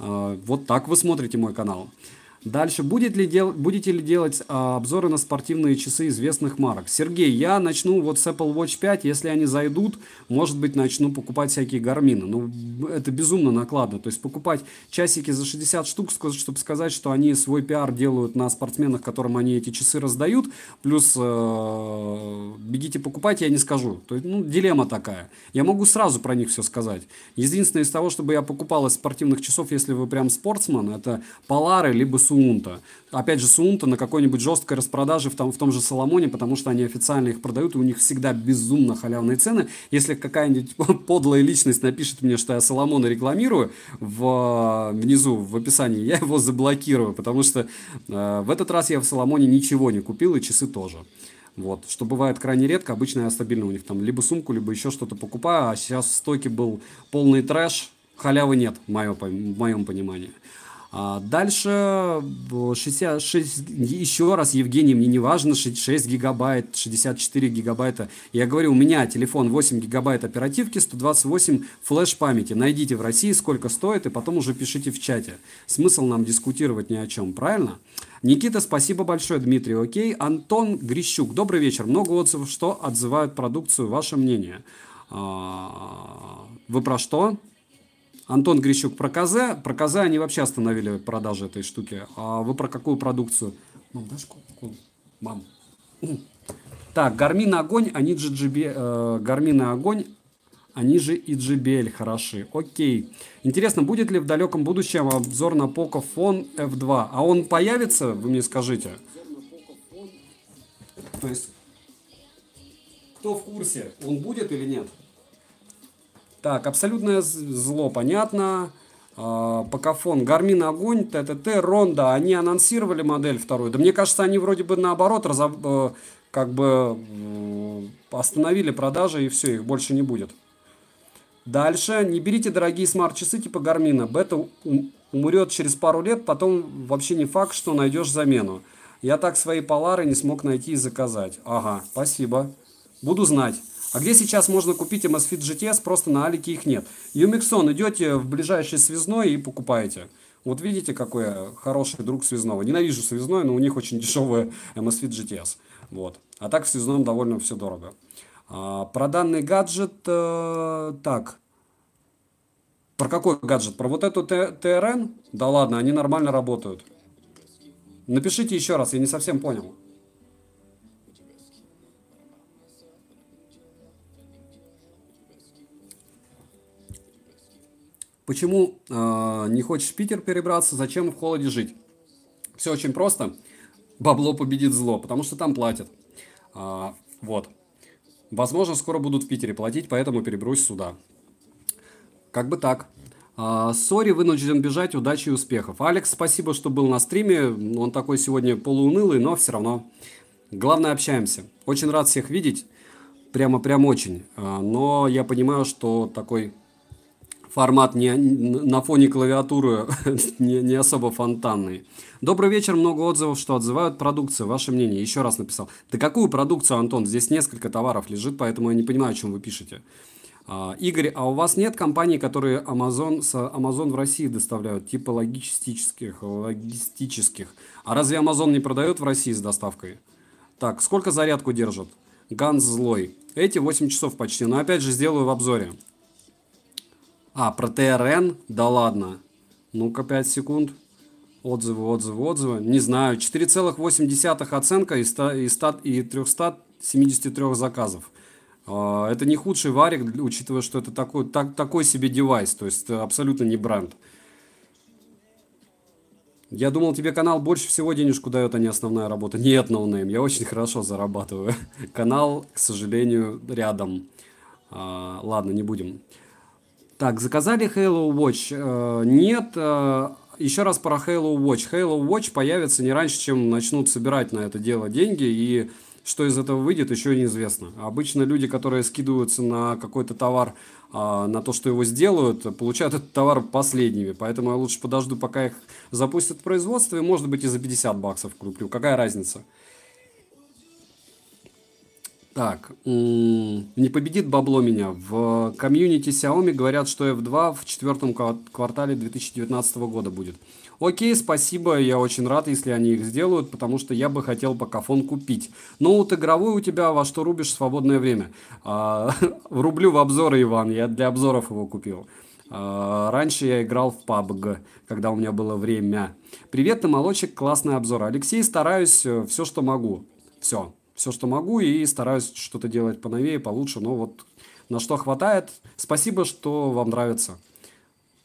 А, вот так вы смотрите мой канал. Дальше, будет ли дел, будете ли делать а, обзоры на спортивные часы известных марок? Сергей, я начну вот с Apple Watch 5, если они зайдут, может быть, начну покупать всякие гармины. Ну, это безумно накладно. То есть покупать часики за 60 штук, чтобы сказать, что они свой пиар делают на спортсменах, которым они эти часы раздают, плюс э, бегите покупать, я не скажу. То есть, ну, дилемма такая. Я могу сразу про них все сказать. Единственное из того, чтобы я покупал из спортивных часов, если вы прям спортсмен, это Полары, либо Суунта. Опять же, Суунта на какой-нибудь жесткой распродаже в том, в том же Соломоне, потому что они официально их продают, и у них всегда безумно халявные цены. Если какая-нибудь подлая личность напишет мне, что я Соломона рекламирую в, а, внизу в описании, я его заблокирую, потому что э, в этот раз я в Соломоне ничего не купил, и часы тоже. Вот, что бывает крайне редко, обычно я стабильно у них там либо сумку, либо еще что-то покупаю, а сейчас в стоке был полный трэш, халявы нет, в моем, в моем понимании. А, дальше 66, э, еще раз, Евгений, мне не важно, 6 гигабайт, 64 гигабайта. Я говорю, у меня телефон 8 гигабайт оперативки, 128 флеш памяти. Найдите в России, сколько стоит, и потом уже пишите в чате. Смысл нам дискутировать ни о чем, правильно? Никита, спасибо большое, Дмитрий, окей. Антон Грищук, добрый вечер. Много отзывов, что отзывают продукцию, ваше мнение. А, вы про что? Антон Грищук про КЗ. Про КЗ они вообще остановили продажи этой штуки. А вы про какую продукцию? Ну, мам, дашь колу? Мам. Так, Гармин Огонь, они же GBL, э, Гармин Огонь, они же и JBL хороши. Окей. Интересно, будет ли в далеком будущем обзор на Pocophone F2? А он появится, вы мне скажите? То есть, кто в курсе, он будет или нет? Так, абсолютное зло, понятно. А, Покафон, Гармин, Огонь, ТТТ, Ронда. Они анонсировали модель вторую. Да мне кажется, они вроде бы наоборот разоб... Э, как бы остановили продажи и все, их больше не будет. Дальше. Не берите дорогие смарт-часы типа Гармина. Бета умрет через пару лет, потом вообще не факт, что найдешь замену. Я так свои полары не смог найти и заказать. Ага, спасибо. Буду знать. А где сейчас можно купить MSFit GTS? Просто на Алике их нет. Юмиксон идете в ближайший связной и покупаете. Вот видите, какой хороший друг связного. Ненавижу связной, но у них очень дешевая MSFit GTS. Вот. А так в связном довольно все дорого. А, про данный гаджет... Э, так. Про какой гаджет? Про вот эту ТРН? Да ладно, они нормально работают. Напишите еще раз, я не совсем понял. Почему э, не хочешь в Питер перебраться? Зачем в холоде жить? Все очень просто. Бабло победит зло, потому что там платят. А, вот. Возможно, скоро будут в Питере платить, поэтому перебрусь сюда. Как бы так. А, сори, вынужден бежать, удачи и успехов. Алекс, спасибо, что был на стриме. Он такой сегодня полуунылый, но все равно. Главное, общаемся. Очень рад всех видеть. Прямо-прям очень. А, но я понимаю, что такой формат не, на фоне клавиатуры не, не особо фонтанный. Добрый вечер, много отзывов, что отзывают продукцию. Ваше мнение, еще раз написал. Да какую продукцию, Антон? Здесь несколько товаров лежит, поэтому я не понимаю, о чем вы пишете. А, Игорь, а у вас нет компаний, которые Amazon, с Amazon в России доставляют, типа логистических, логистических? А разве Amazon не продает в России с доставкой? Так, сколько зарядку держат? Ганс злой. Эти 8 часов почти, но опять же сделаю в обзоре. А, про ТРН? Да ладно. Ну-ка, 5 секунд. Отзывы, отзывы, отзывы. Не знаю. 4,8 оценка и 100, и 100, и 373 заказов. А, это не худший варик, учитывая, что это такой, так, такой себе девайс, то есть абсолютно не бренд. Я думал, тебе канал больше всего денежку дает, а не основная работа. Нет, ноунейм, no я очень хорошо зарабатываю. Канал, к сожалению, рядом. А, ладно, не будем. Так, заказали Halo Watch? Э, нет. Э, еще раз про Halo Watch. Halo Watch появится не раньше, чем начнут собирать на это дело деньги и что из этого выйдет, еще неизвестно. Обычно люди, которые скидываются на какой-то товар, э, на то, что его сделают, получают этот товар последними. Поэтому я лучше подожду, пока их запустят в производство, и, может быть, и за 50 баксов куплю. Какая разница? Так, не победит бабло меня. В комьюнити Xiaomi говорят, что F2 в четвертом квартале 2019 года будет. Окей, спасибо, я очень рад, если они их сделают, потому что я бы хотел покафон купить. Но ну вот игровой у тебя во что рубишь в свободное время? А, рублю в обзоры, Иван, я для обзоров его купил. А, раньше я играл в PUBG, когда у меня было время. Привет, ты молочек, классный обзор. Алексей, стараюсь, все, что могу. Все, все, что могу, и стараюсь что-то делать поновее, получше, но вот на что хватает. Спасибо, что вам нравится.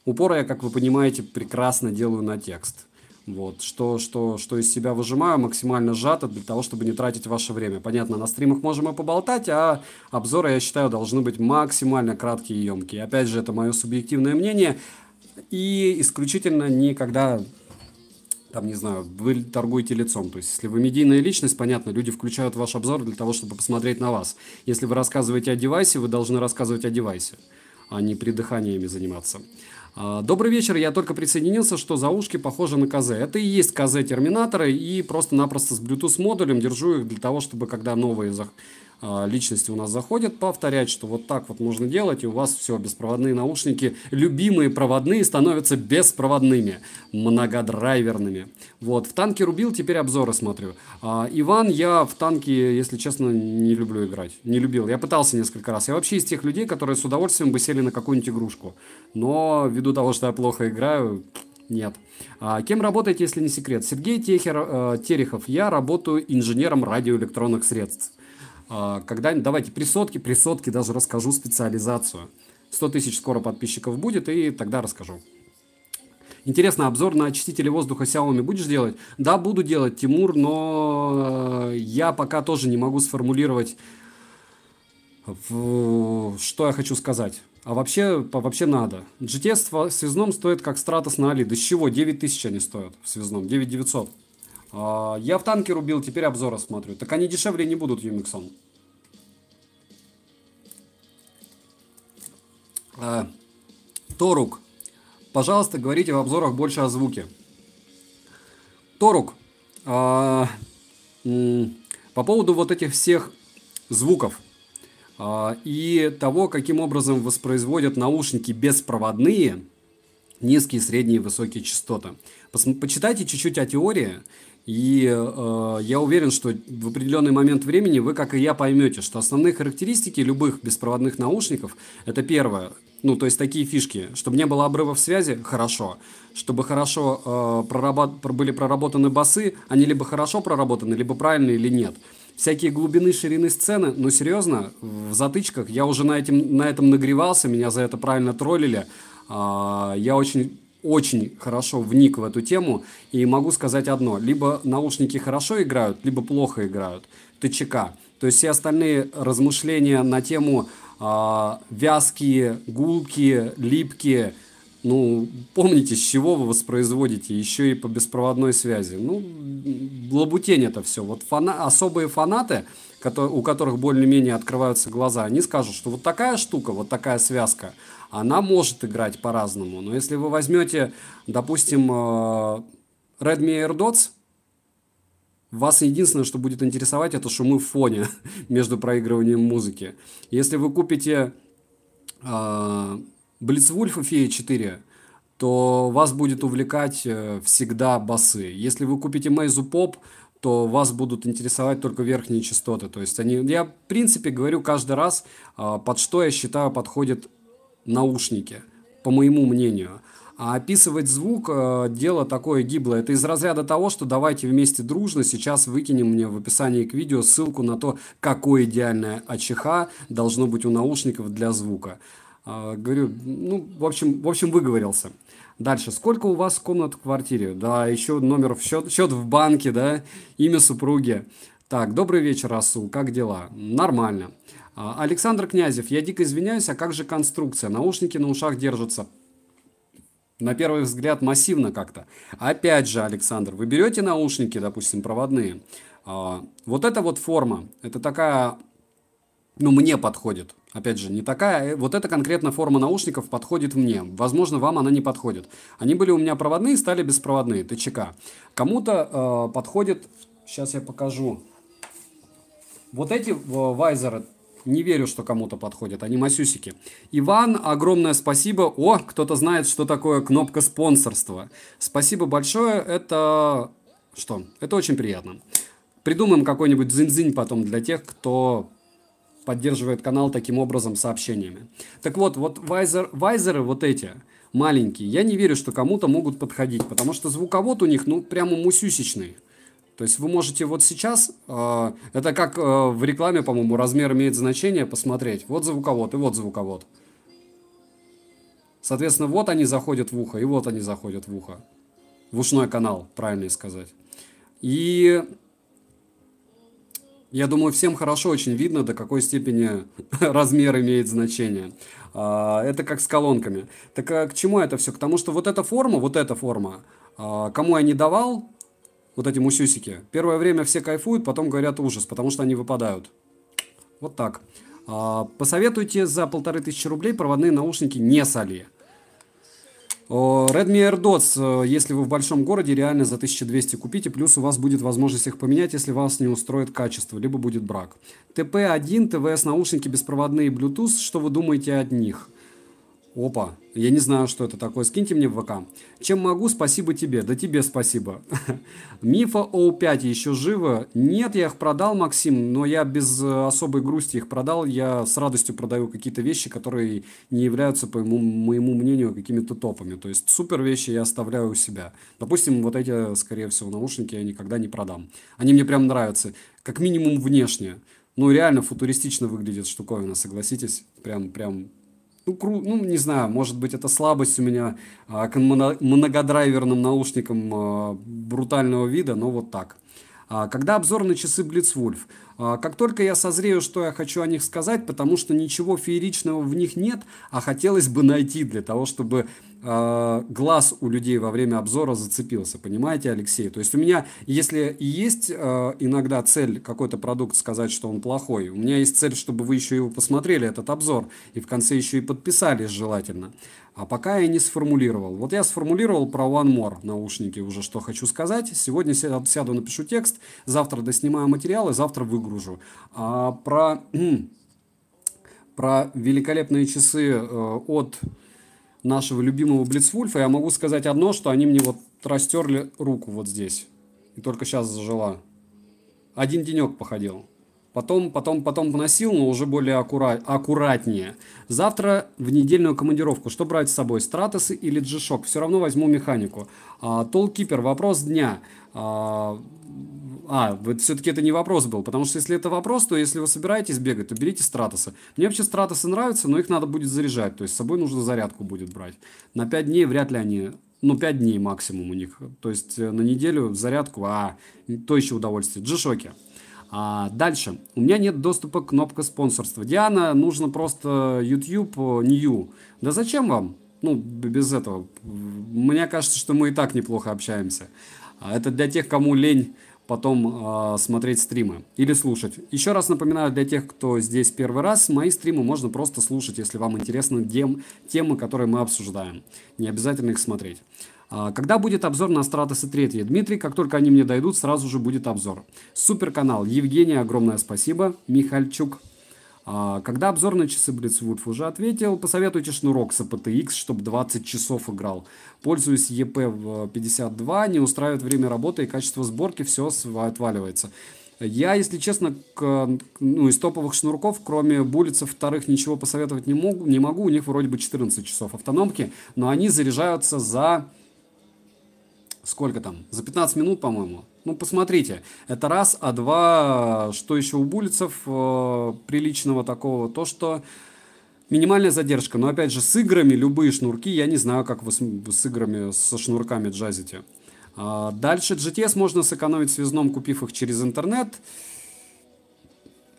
Упоры я, как вы понимаете, прекрасно делаю на текст. Вот, что, что, что из себя выжимаю максимально сжато для того, чтобы не тратить ваше время. Понятно, на стримах можем и поболтать, а обзоры, я считаю, должны быть максимально краткие и емкие. Опять же, это мое субъективное мнение и исключительно никогда там, не знаю, вы торгуете лицом. То есть, если вы медийная личность, понятно, люди включают ваш обзор для того, чтобы посмотреть на вас. Если вы рассказываете о девайсе, вы должны рассказывать о девайсе, а не придыханиями заниматься. А, Добрый вечер, я только присоединился, что за ушки похожи на КЗ. Это и есть КЗ-терминаторы, и просто-напросто с Bluetooth-модулем держу их для того, чтобы когда новые зах а, личности у нас заходят, повторять, что вот так вот нужно делать, и у вас все, беспроводные наушники, любимые проводные становятся беспроводными, многодрайверными. Вот, в танке рубил, теперь обзоры смотрю. А, Иван, я в танке, если честно, не люблю играть, не любил. Я пытался несколько раз. Я вообще из тех людей, которые с удовольствием бы сели на какую-нибудь игрушку. Но ввиду того, что я плохо играю, нет. А кем работаете, если не секрет? Сергей Техер, э, Терехов. Я работаю инженером радиоэлектронных средств. А, Когда, давайте при сотке, при сотке даже расскажу специализацию. 100 тысяч скоро подписчиков будет, и тогда расскажу. Интересно, обзор на очистители воздуха Xiaomi будешь делать? Да, буду делать, Тимур, но э, я пока тоже не могу сформулировать, что я хочу сказать. А вообще, вообще надо. GTS в связном стоит как стратос на Али. Да с чего? 9000 они стоят в связном. 9900. А, я в танке рубил, теперь обзоры смотрю. Так они дешевле не будут Юмиксом. А, Торук. Пожалуйста, говорите в обзорах больше о звуке. Торук. А, по поводу вот этих всех звуков и того, каким образом воспроизводят наушники беспроводные низкие, средние, высокие частоты. почитайте чуть-чуть о теории. И э, я уверен, что в определенный момент времени вы, как и я, поймете, что основные характеристики любых беспроводных наушников – это первое, ну, то есть такие фишки, чтобы не было обрывов связи – хорошо, чтобы хорошо э, проработ... были проработаны басы, они либо хорошо проработаны, либо правильно или нет. Всякие глубины, ширины сцены, ну, серьезно, в затычках я уже на, этим, на этом нагревался, меня за это правильно троллили, э, я очень очень хорошо вник в эту тему, и могу сказать одно. Либо наушники хорошо играют, либо плохо играют. ТЧК. То есть все остальные размышления на тему э, вязкие, гулкие, липкие, ну, помните, с чего вы воспроизводите, еще и по беспроводной связи. Ну, лабутень это все. Вот фана... особые фанаты, которые... у которых более-менее открываются глаза, они скажут, что вот такая штука, вот такая связка – она может играть по-разному. Но если вы возьмете, допустим, э, Redmi AirDots, вас единственное, что будет интересовать, это шумы в фоне между проигрыванием музыки. Если вы купите э, Blitzwolf и Фея 4, то вас будет увлекать э, всегда басы. Если вы купите Meizu Pop, то вас будут интересовать только верхние частоты. То есть они, я в принципе говорю каждый раз, под что я считаю подходит наушники, по моему мнению. А описывать звук э, дело такое гиблое. Это из разряда того, что давайте вместе дружно сейчас выкинем мне в описании к видео ссылку на то, какое идеальное АЧХ должно быть у наушников для звука. Э, говорю, ну, в общем, в общем, выговорился. Дальше, сколько у вас комнат в квартире? Да, еще номер в счет, счет в банке, да, имя супруги. Так, добрый вечер, Расул, как дела? Нормально. А, Александр Князев, я дико извиняюсь, а как же конструкция? Наушники на ушах держатся. На первый взгляд массивно как-то. Опять же, Александр, вы берете наушники, допустим, проводные. А, вот эта вот форма, это такая, ну, мне подходит. Опять же, не такая, э, вот эта конкретно форма наушников подходит мне. Возможно, вам она не подходит. Они были у меня проводные, стали беспроводные, ТЧК. Кому-то э, подходит, сейчас я покажу. Вот эти э, вайзеры не верю, что кому-то подходят. Они масюсики. Иван, огромное спасибо. О, кто-то знает, что такое кнопка спонсорства. Спасибо большое. Это... Что? Это очень приятно. Придумаем какой-нибудь зинзинь потом для тех, кто поддерживает канал таким образом сообщениями. Так вот, вот вайзер, вайзеры вот эти маленькие, я не верю, что кому-то могут подходить, потому что звуковод у них, ну, прямо мусюсичный. То есть вы можете вот сейчас, э, это как э, в рекламе, по-моему, размер имеет значение, посмотреть. Вот звуковод и вот звуковод. Соответственно, вот они заходят в ухо и вот они заходят в ухо. В ушной канал, правильнее сказать. И я думаю, всем хорошо очень видно, до какой степени размер имеет значение. А, это как с колонками. Так а к чему это все? К тому, что вот эта форма, вот эта форма, а, кому я не давал, вот эти мусюсики. Первое время все кайфуют, потом говорят ужас, потому что они выпадают. Вот так. А, посоветуйте за полторы тысячи рублей проводные наушники не соли. Redmi AirDots, э, если вы в большом городе, реально за 1200 купите, плюс у вас будет возможность их поменять, если вас не устроит качество, либо будет брак. TP 1 ТВС-наушники беспроводные Bluetooth, что вы думаете от них? Опа, я не знаю, что это такое, скиньте мне в ВК. Чем могу, спасибо тебе, да тебе спасибо. Мифа О5 еще живы? Нет, я их продал, Максим, но я без э, особой грусти их продал. Я с радостью продаю какие-то вещи, которые не являются, по моему, моему мнению, какими-то топами. То есть супер вещи я оставляю у себя. Допустим, вот эти, скорее всего, наушники я никогда не продам. Они мне прям нравятся, как минимум внешне. Ну, реально футуристично выглядит штуковина, согласитесь? Прям, прям ну, кру... ну, не знаю, может быть, это слабость у меня а, к многодрайверным наушникам а, брутального вида, но вот так. А, когда обзор на часы Blitzwolf? как только я созрею, что я хочу о них сказать, потому что ничего фееричного в них нет, а хотелось бы найти для того, чтобы а, глаз у людей во время обзора зацепился, понимаете, Алексей? То есть у меня, если есть а, иногда цель какой-то продукт сказать, что он плохой, у меня есть цель, чтобы вы еще его посмотрели, этот обзор, и в конце еще и подписались желательно. А пока я не сформулировал. Вот я сформулировал про One More наушники уже, что хочу сказать. Сегодня сяду, напишу текст, завтра доснимаю материалы, завтра выгружу. А про, про великолепные часы э, от нашего любимого Блицвульфа, я могу сказать одно, что они мне вот растерли руку вот здесь. И только сейчас зажила. Один денек походил. Потом, потом, потом поносил, но уже более аккура... аккуратнее. Завтра в недельную командировку. Что брать с собой, стратосы или джишок? Все равно возьму механику. А, Толкипер, вопрос дня. А, а вот все-таки это не вопрос был, потому что если это вопрос, то если вы собираетесь бегать, то берите стратосы. Мне вообще стратосы нравятся, но их надо будет заряжать, то есть с собой нужно зарядку будет брать. На 5 дней вряд ли они ну, 5 дней максимум у них. То есть э, на неделю зарядку, а то еще удовольствие. Джишоки. А дальше. У меня нет доступа к кнопке спонсорства. Диана, нужно просто YouTube New. Э, да зачем вам? Ну, без этого. Мне кажется, что мы и так неплохо общаемся. А это для тех, кому лень потом э, смотреть стримы или слушать. Еще раз напоминаю для тех, кто здесь первый раз, мои стримы можно просто слушать, если вам интересны тем, темы, которые мы обсуждаем. Не обязательно их смотреть. А, когда будет обзор на Стратосы 3? Дмитрий, как только они мне дойдут, сразу же будет обзор. Супер канал. Евгения, огромное спасибо. Михальчук. А, когда обзор на часы Блицвульф уже ответил, посоветуйте шнурок с APTX, чтобы 20 часов играл. Пользуюсь EP52, не устраивает время работы и качество сборки, все отваливается. Я, если честно, к, ну, из топовых шнурков, кроме булицев вторых, ничего посоветовать не могу, не могу. У них вроде бы 14 часов автономки, но они заряжаются за сколько там, за 15 минут, по-моему. Ну, посмотрите, это раз, а два, что еще у Булицев э, приличного такого, то, что минимальная задержка. Но, опять же, с играми любые шнурки, я не знаю, как вы с, с играми, со шнурками джазите. Э, дальше GTS можно сэкономить связном, купив их через интернет. Э,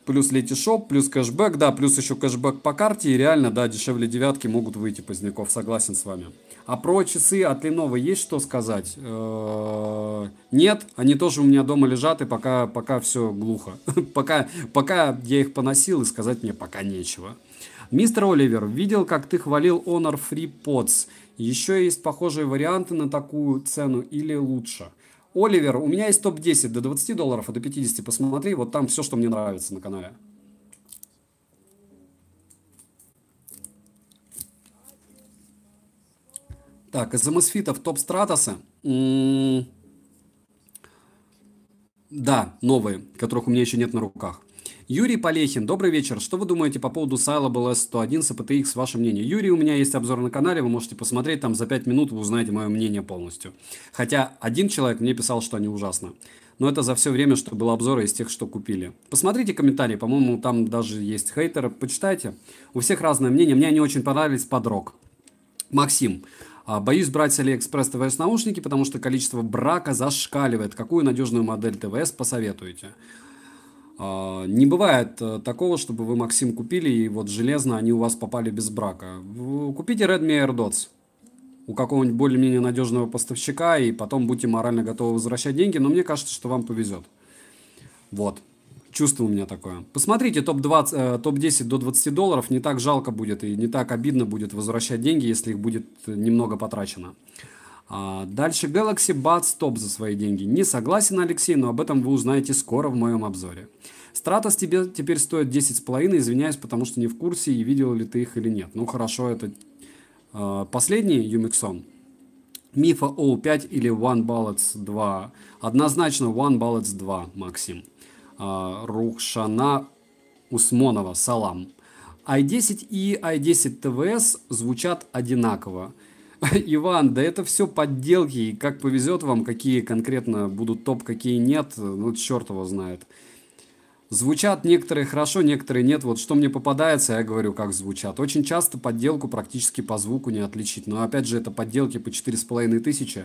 плюс летишоп, плюс кэшбэк, да, плюс еще кэшбэк по карте, и реально, да, дешевле девятки могут выйти Поздняков, согласен с вами. А про часы от Lenovo есть что сказать? Э -э нет, они тоже у меня дома лежат, и пока, пока все глухо. пока, пока я их поносил, и сказать мне пока нечего. Мистер Оливер, видел, как ты хвалил Honor Free Pods. Еще есть похожие варианты на такую цену или лучше? Оливер, у меня есть топ-10 до 20 долларов, а до 50 посмотри. Вот там все, что мне нравится на канале. Так, из MSFIT топ-стратосы. М-м, да, новые, которых у меня еще нет на руках. Юрий Полехин, добрый вечер. Что вы думаете по поводу сайла BLS-101 с APTX, а ваше мнение? Юрий, у меня есть обзор на канале, вы можете посмотреть, там за 5 минут вы узнаете мое мнение полностью. Хотя один человек мне писал, что они ужасно. Но это за все время, что было обзоры из тех, что купили. Посмотрите комментарии, по-моему, там даже есть хейтеры, почитайте. У всех разное мнение, мне они очень понравились подрок. Максим, а, Боюсь брать с Алиэкспресс ТВС наушники, потому что количество брака зашкаливает. Какую надежную модель ТВС посоветуете? А, не бывает э, такого, чтобы вы Максим купили, и вот железно они у вас попали без брака. Купите Redmi AirDots у какого-нибудь более-менее надежного поставщика, и потом будьте морально готовы возвращать деньги, но мне кажется, что вам повезет. Вот. Чувство у меня такое. Посмотрите топ-20, э, топ-10 до 20 долларов, не так жалко будет и не так обидно будет возвращать деньги, если их будет немного потрачено. А дальше Galaxy Buds Top за свои деньги. Не согласен, Алексей, но об этом вы узнаете скоро в моем обзоре. Стратос тебе теперь стоит 10,5, извиняюсь, потому что не в курсе, и видел ли ты их или нет. Ну хорошо, это э, последний Юмиксон. Мифа O5 или One Ballads 2. Однозначно One Ballads 2, Максим. Э, а, Рукшана Усмонова, салам. i10 и i10 TVS звучат одинаково. Иван, да это все подделки, и как повезет вам, какие конкретно будут топ, какие нет, ну черт его знает. Звучат некоторые хорошо, некоторые нет. Вот что мне попадается, я говорю, как звучат. Очень часто подделку практически по звуку не отличить. Но опять же, это подделки по 4,5 тысячи.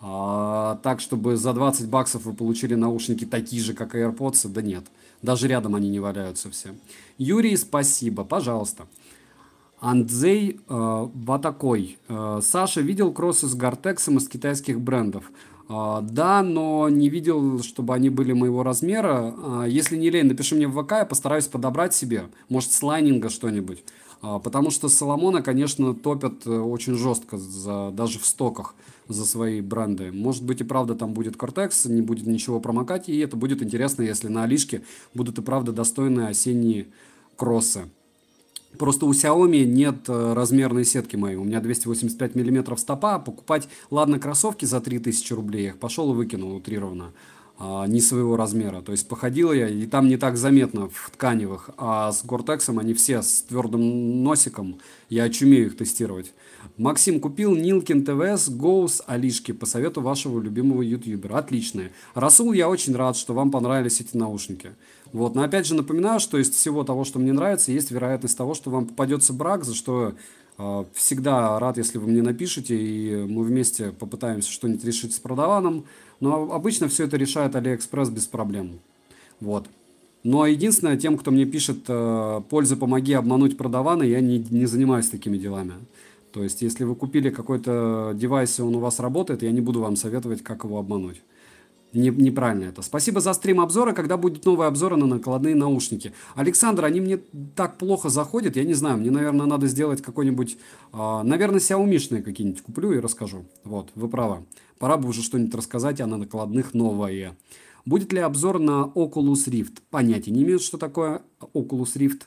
А, так, чтобы за 20 баксов вы получили наушники такие же, как AirPods, да нет. Даже рядом они не валяются все. Юрий, спасибо, пожалуйста. Андзей э, Ватакой. Э, Саша видел кроссы с Гортексом из китайских брендов. Э, да, но не видел, чтобы они были моего размера. Э, если не лень, напиши мне в ВК, я постараюсь подобрать себе. Может, с лайнинга что-нибудь. Э, потому что Соломона, конечно, топят э, очень жестко, за, даже в стоках, за свои бренды. Может быть и правда там будет Кортекс, не будет ничего промокать, и это будет интересно, если на Алишке будут и правда достойные осенние кроссы. Просто у Xiaomi нет э, размерной сетки моей. У меня 285 мм стопа. Покупать, ладно, кроссовки за 3000 рублей. Я их пошел и выкинул утрированно. А, не своего размера. То есть походил я, и там не так заметно в тканевых. А с Гортексом они все с твердым носиком. Я очумею их тестировать. Максим купил Нилкин ТВС Гоус Алишки по совету вашего любимого ютубера. Отличные. Расул, я очень рад, что вам понравились эти наушники. Вот. Но опять же напоминаю, что из всего того, что мне нравится, есть вероятность того, что вам попадется брак, за что э, всегда рад, если вы мне напишете, и мы вместе попытаемся что-нибудь решить с продаваном. Но обычно все это решает Алиэкспресс без проблем. Вот. Но единственное, тем, кто мне пишет э, «Польза, помоги обмануть продавана», я не, не занимаюсь такими делами. То есть, если вы купили какой-то девайс, и он у вас работает, я не буду вам советовать, как его обмануть. Не, неправильно это. Спасибо за стрим обзора, когда будут новые обзоры на накладные наушники. Александр, они мне так плохо заходят, я не знаю, мне, наверное, надо сделать какой-нибудь, э, наверное, xiaomi какие-нибудь куплю и расскажу. Вот, вы правы. Пора бы уже что-нибудь рассказать, а на накладных новое. Будет ли обзор на Oculus Rift? Понятия не имею, что такое Oculus Rift.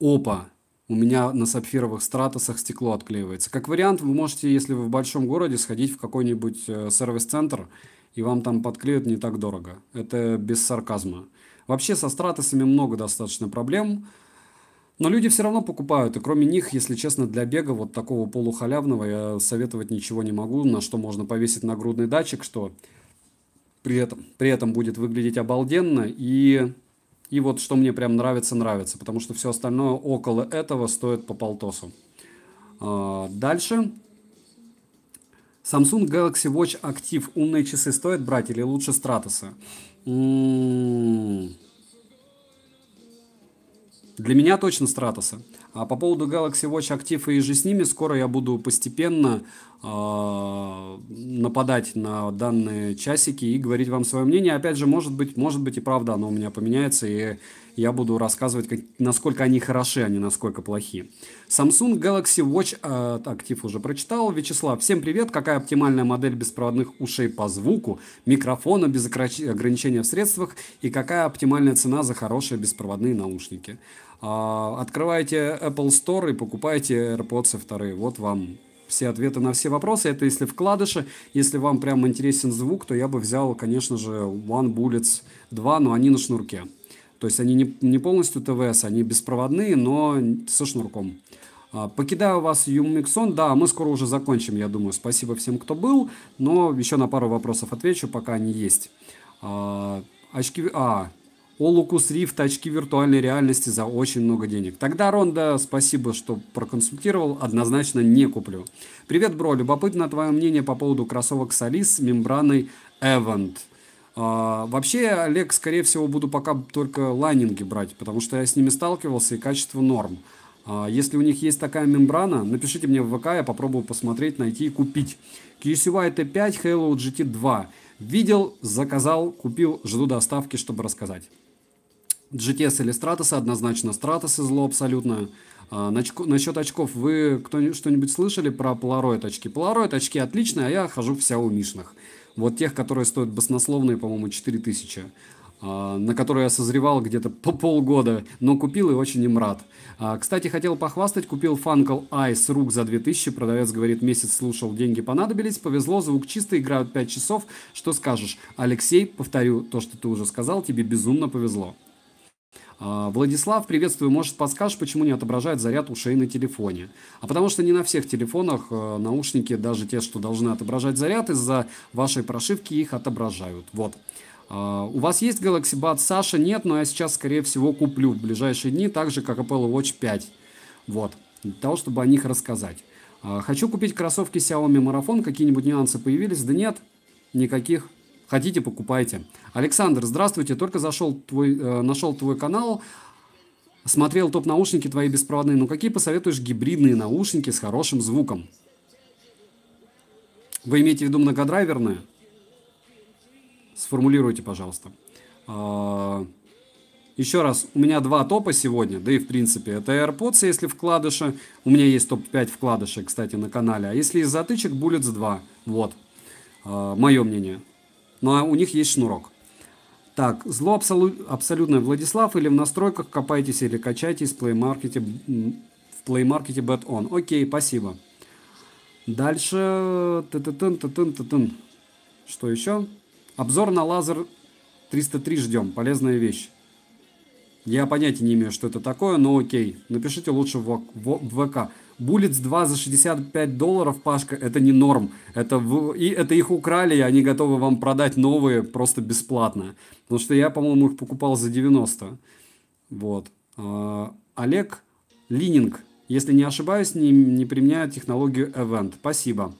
Опа, у меня на сапфировых стратосах стекло отклеивается. Как вариант, вы можете, если вы в большом городе, сходить в какой-нибудь э, сервис-центр, и вам там подклеят не так дорого. Это без сарказма. Вообще со стратосами много достаточно проблем, но люди все равно покупают, и кроме них, если честно, для бега вот такого полухалявного я советовать ничего не могу, на что можно повесить нагрудный датчик, что при этом, при этом будет выглядеть обалденно и и вот что мне прям нравится-нравится, потому что все остальное около этого стоит по полтосу. А, дальше. Samsung Galaxy Watch Active. Умные часы стоит брать или лучше Стратоса? М-м. Для меня точно Стратоса. А по поводу Galaxy Watch Active и же с ними, скоро я буду постепенно э, нападать на данные часики и говорить вам свое мнение. Опять же, может быть, может быть и правда оно у меня поменяется, и я буду рассказывать, как, насколько они хороши, а не насколько плохи. Samsung Galaxy Watch, э, актив уже прочитал, Вячеслав, всем привет, какая оптимальная модель беспроводных ушей по звуку, микрофона без ограничения в средствах и какая оптимальная цена за хорошие беспроводные наушники. Э, открываете Apple Store и покупайте AirPods 2, вот вам все ответы на все вопросы. Это если вкладыши. Если вам прям интересен звук, то я бы взял, конечно же, One Bullets 2, но они на шнурке. То есть они не, не полностью ТВС, они беспроводные, но со шнурком. А, покидаю вас, Юмиксон. Да, мы скоро уже закончим, я думаю. Спасибо всем, кто был. Но еще на пару вопросов отвечу, пока они есть. А, очки... А, Олукус Рифт, очки виртуальной реальности за очень много денег. Тогда, Ронда, спасибо, что проконсультировал. Однозначно не куплю. Привет, бро. Любопытно твое мнение по поводу кроссовок Солис с мембраной Эвант. А, вообще, Олег, скорее всего, буду пока только лайнинги брать, потому что я с ними сталкивался и качество норм. А, если у них есть такая мембрана, напишите мне в ВК, я попробую посмотреть, найти и купить. QCY T5 Halo GT2. Видел, заказал, купил, жду доставки, чтобы рассказать. GTS или Stratos, однозначно Stratos зло абсолютно. А, насчет очков, вы кто что-нибудь слышали про Polaroid очки? Polaroid очки отличные, а я хожу в Xiaomi-шных. Вот тех, которые стоят баснословные, по-моему, 4000 а, на которые я созревал где-то по полгода, но купил и очень им рад. А, кстати, хотел похвастать, купил Funkel Ice с рук за 2000, продавец говорит, месяц слушал, деньги понадобились, повезло, звук чистый, играют 5 часов, что скажешь? Алексей, повторю то, что ты уже сказал, тебе безумно повезло. А, Владислав, приветствую. Может, подскажешь, почему не отображает заряд ушей на телефоне? А потому что не на всех телефонах э, наушники, даже те, что должны отображать заряд, из-за вашей прошивки их отображают. Вот. А, у вас есть Galaxy Buds? Саша, нет, но я сейчас, скорее всего, куплю в ближайшие дни, так же, как Apple Watch 5. Вот. Для того, чтобы о них рассказать. А, хочу купить кроссовки Xiaomi Marathon. Какие-нибудь нюансы появились? Да нет, никаких Хотите, покупайте. Александр, здравствуйте. Только зашел твой, э, нашел твой канал. Смотрел топ-наушники твои беспроводные. Ну какие посоветуешь гибридные наушники с хорошим звуком? Вы имеете в виду многодрайверные? Сформулируйте, пожалуйста. А, еще раз, у меня два топа сегодня, да и в принципе, это AirPods, если вкладыши, у меня есть топ-5 вкладышей, кстати, на канале, а если из затычек, Bullets 2, вот, а, мое мнение. Но у них есть шнурок. Так, зло абсолю... абсолютное Владислав или в настройках копайтесь или качайте из Play Market, в Play Market Bet On. Окей, спасибо. Дальше. Ты -ты -тын, ты -тын, ты Что еще? Обзор на лазер 303 ждем. Полезная вещь. Я понятия не имею, что это такое, но окей. Напишите лучше в, в ВК. Буллиц 2 за 65 долларов, Пашка, это не норм. Это, и, это их украли, и они готовы вам продать новые просто бесплатно. Потому что я, по-моему, их покупал за 90. Вот. А, Олег Лининг, если не ошибаюсь, не, не применяю технологию Event. Спасибо.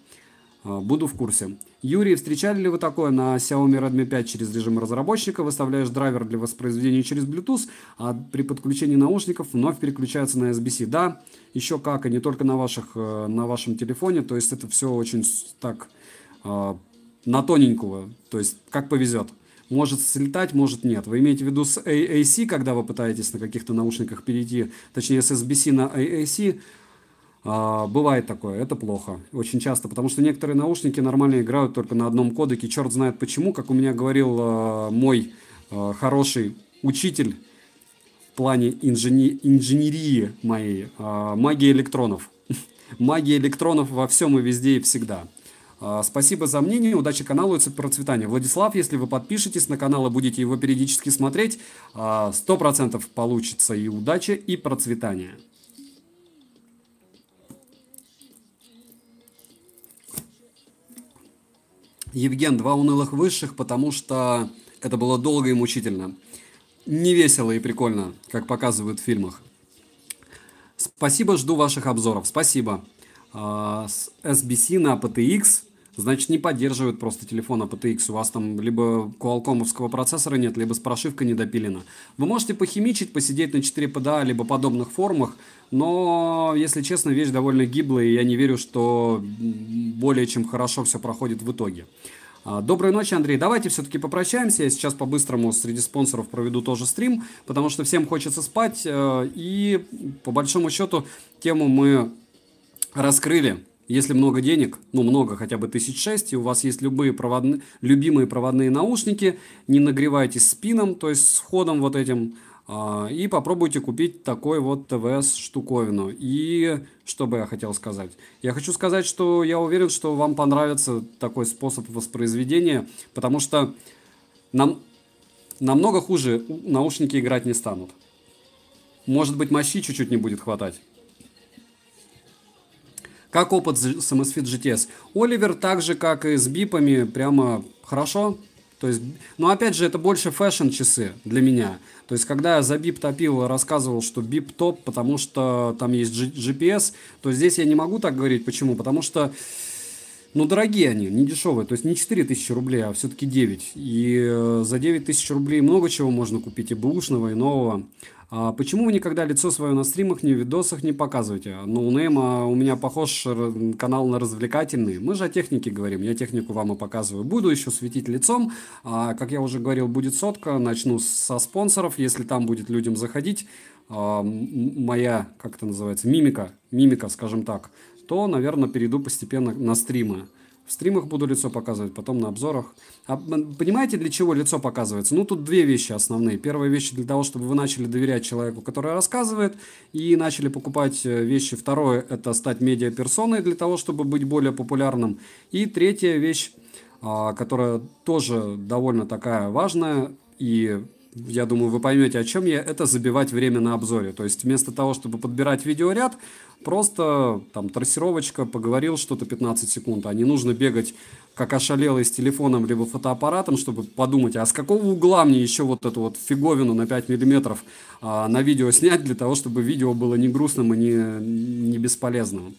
А, буду в курсе. Юрий, встречали ли вы такое на Xiaomi Redmi 5 через режим разработчика? Выставляешь драйвер для воспроизведения через Bluetooth, а при подключении наушников вновь переключается на SBC. Да, еще как, и не только на, ваших, э, на вашем телефоне. То есть это все очень так а, на тоненького. То есть как повезет. Может слетать, может нет. Вы имеете в виду с AAC, когда вы пытаетесь на каких-то наушниках перейти, точнее с SBC на AAC, а, бывает такое, это плохо, очень часто, потому что некоторые наушники нормально играют только на одном кодеке, черт знает почему, как у меня говорил а, мой а, хороший учитель в плане инжени... инженерии моей, магия электронов. Магия электронов во всем и везде и всегда. Спасибо за мнение, удачи каналу и процветания. Владислав, если вы подпишетесь на канал и будете его периодически смотреть, 100% получится и удача, и процветание. Евген, два унылых высших, потому что это было долго и мучительно. Не весело и прикольно, как показывают в фильмах. Спасибо, жду ваших обзоров. Спасибо. А, с SBC на PTX значит, не поддерживает просто телефон aptX. У вас там либо куалкомовского процессора нет, либо с прошивкой не недопилена. Вы можете похимичить, посидеть на 4 PDA, либо подобных формах, но, если честно, вещь довольно гиблая, и я не верю, что более чем хорошо все проходит в итоге. А, доброй ночи, Андрей. Давайте все-таки попрощаемся. Я сейчас по-быстрому среди спонсоров проведу тоже стрим, потому что всем хочется спать. Э, и по большому счету тему мы раскрыли. Если много денег, ну много, хотя бы тысяч шесть, и у вас есть любые проводные, любимые проводные наушники, не нагревайтесь спином, то есть с ходом вот этим, а, и попробуйте купить такой вот ТВС штуковину. И что бы я хотел сказать? Я хочу сказать, что я уверен, что вам понравится такой способ воспроизведения, потому что нам намного хуже наушники играть не станут. Может быть, мощи чуть-чуть не будет хватать. Как опыт с MSFit GTS. Оливер, так же как и с бипами, прямо хорошо. То есть, но опять же, это больше фэшн-часы для меня. То есть, когда я за бип топил рассказывал, что бип топ, потому что там есть GPS, то здесь я не могу так говорить. Почему? Потому что ну, дорогие они, не дешевые. То есть не 4 тысячи рублей, а все-таки 9. И э, за 9 тысяч рублей много чего можно купить и бэушного, и нового. А почему вы никогда лицо свое на стримах, ни в видосах не показываете? Ну, у а у меня похож канал на развлекательный. Мы же о технике говорим, я технику вам и показываю. Буду еще светить лицом. А, как я уже говорил, будет сотка. Начну со спонсоров, если там будет людям заходить. А, моя, как это называется, мимика, мимика, скажем так, то, наверное, перейду постепенно на стримы. В стримах буду лицо показывать, потом на обзорах. А, понимаете, для чего лицо показывается? Ну, тут две вещи основные. Первая вещь для того, чтобы вы начали доверять человеку, который рассказывает, и начали покупать э, вещи. Второе – это стать медиаперсоной для того, чтобы быть более популярным. И третья вещь, а, которая тоже довольно такая важная и я думаю, вы поймете, о чем я, это забивать время на обзоре. То есть вместо того, чтобы подбирать видеоряд, Просто там трассировочка, поговорил что-то 15 секунд, а не нужно бегать как ошалелый с телефоном либо фотоаппаратом, чтобы подумать, а с какого угла мне еще вот эту вот фиговину на 5 миллиметров а, на видео снять для того, чтобы видео было не грустным и не, не бесполезным.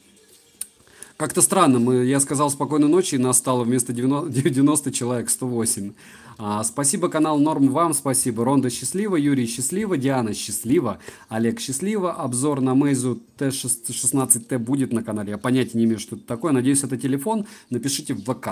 Как-то странно, мы, я сказал спокойной ночи, и нас стало вместо 90, 90 человек 108. А, спасибо, канал Норм, вам спасибо. Ронда счастлива, Юрий счастлива, Диана счастлива, Олег счастлива. Обзор на Мейзу Т16Т будет на канале. Я понятия не имею, что это такое. Надеюсь, это телефон. Напишите в ВК.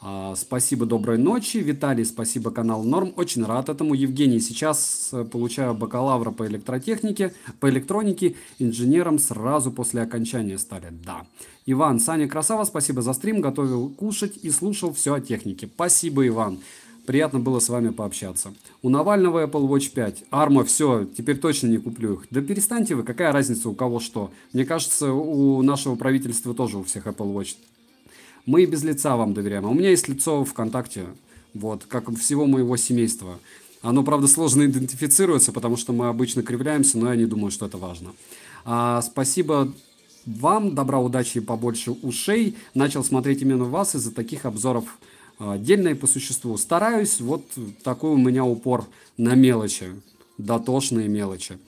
А, спасибо, доброй ночи. Виталий, спасибо, канал Норм. Очень рад этому. Евгений, сейчас э, получаю бакалавра по электротехнике, по электронике. Инженером сразу после окончания стали. Да. Иван, Саня, красава, спасибо за стрим. Готовил кушать и слушал все о технике. Спасибо, Иван. Приятно было с вами пообщаться. У Навального Apple Watch 5. Арма, все, теперь точно не куплю их. Да перестаньте вы, какая разница у кого что. Мне кажется, у нашего правительства тоже у всех Apple Watch. Мы без лица вам доверяем. А у меня есть лицо ВКонтакте, вот, как всего моего семейства. Оно, правда, сложно идентифицируется, потому что мы обычно кривляемся, но я не думаю, что это важно. А, спасибо вам, добра, удачи и побольше ушей. Начал смотреть именно вас из-за таких обзоров Э, отдельное по существу. Стараюсь, вот такой у меня упор на мелочи, дотошные мелочи.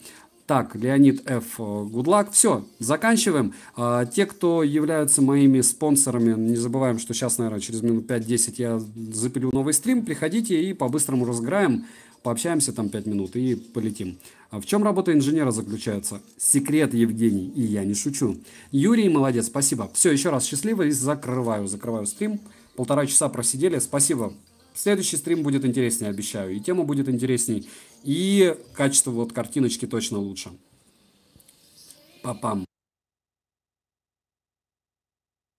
Так, Леонид Ф. Гудлак. Все, заканчиваем. А, те, кто являются моими спонсорами, не забываем, что сейчас, наверное, через минут 5-10 я запилю новый стрим. Приходите и по-быстрому разыграем, пообщаемся там 5 минут и полетим. А в чем работа инженера заключается? Секрет, Евгений, и я не шучу. Юрий, молодец, спасибо. Все, еще раз счастливо и закрываю, закрываю стрим полтора часа просидели. Спасибо. Следующий стрим будет интереснее, обещаю. И тема будет интересней. И качество вот картиночки точно лучше. Папам.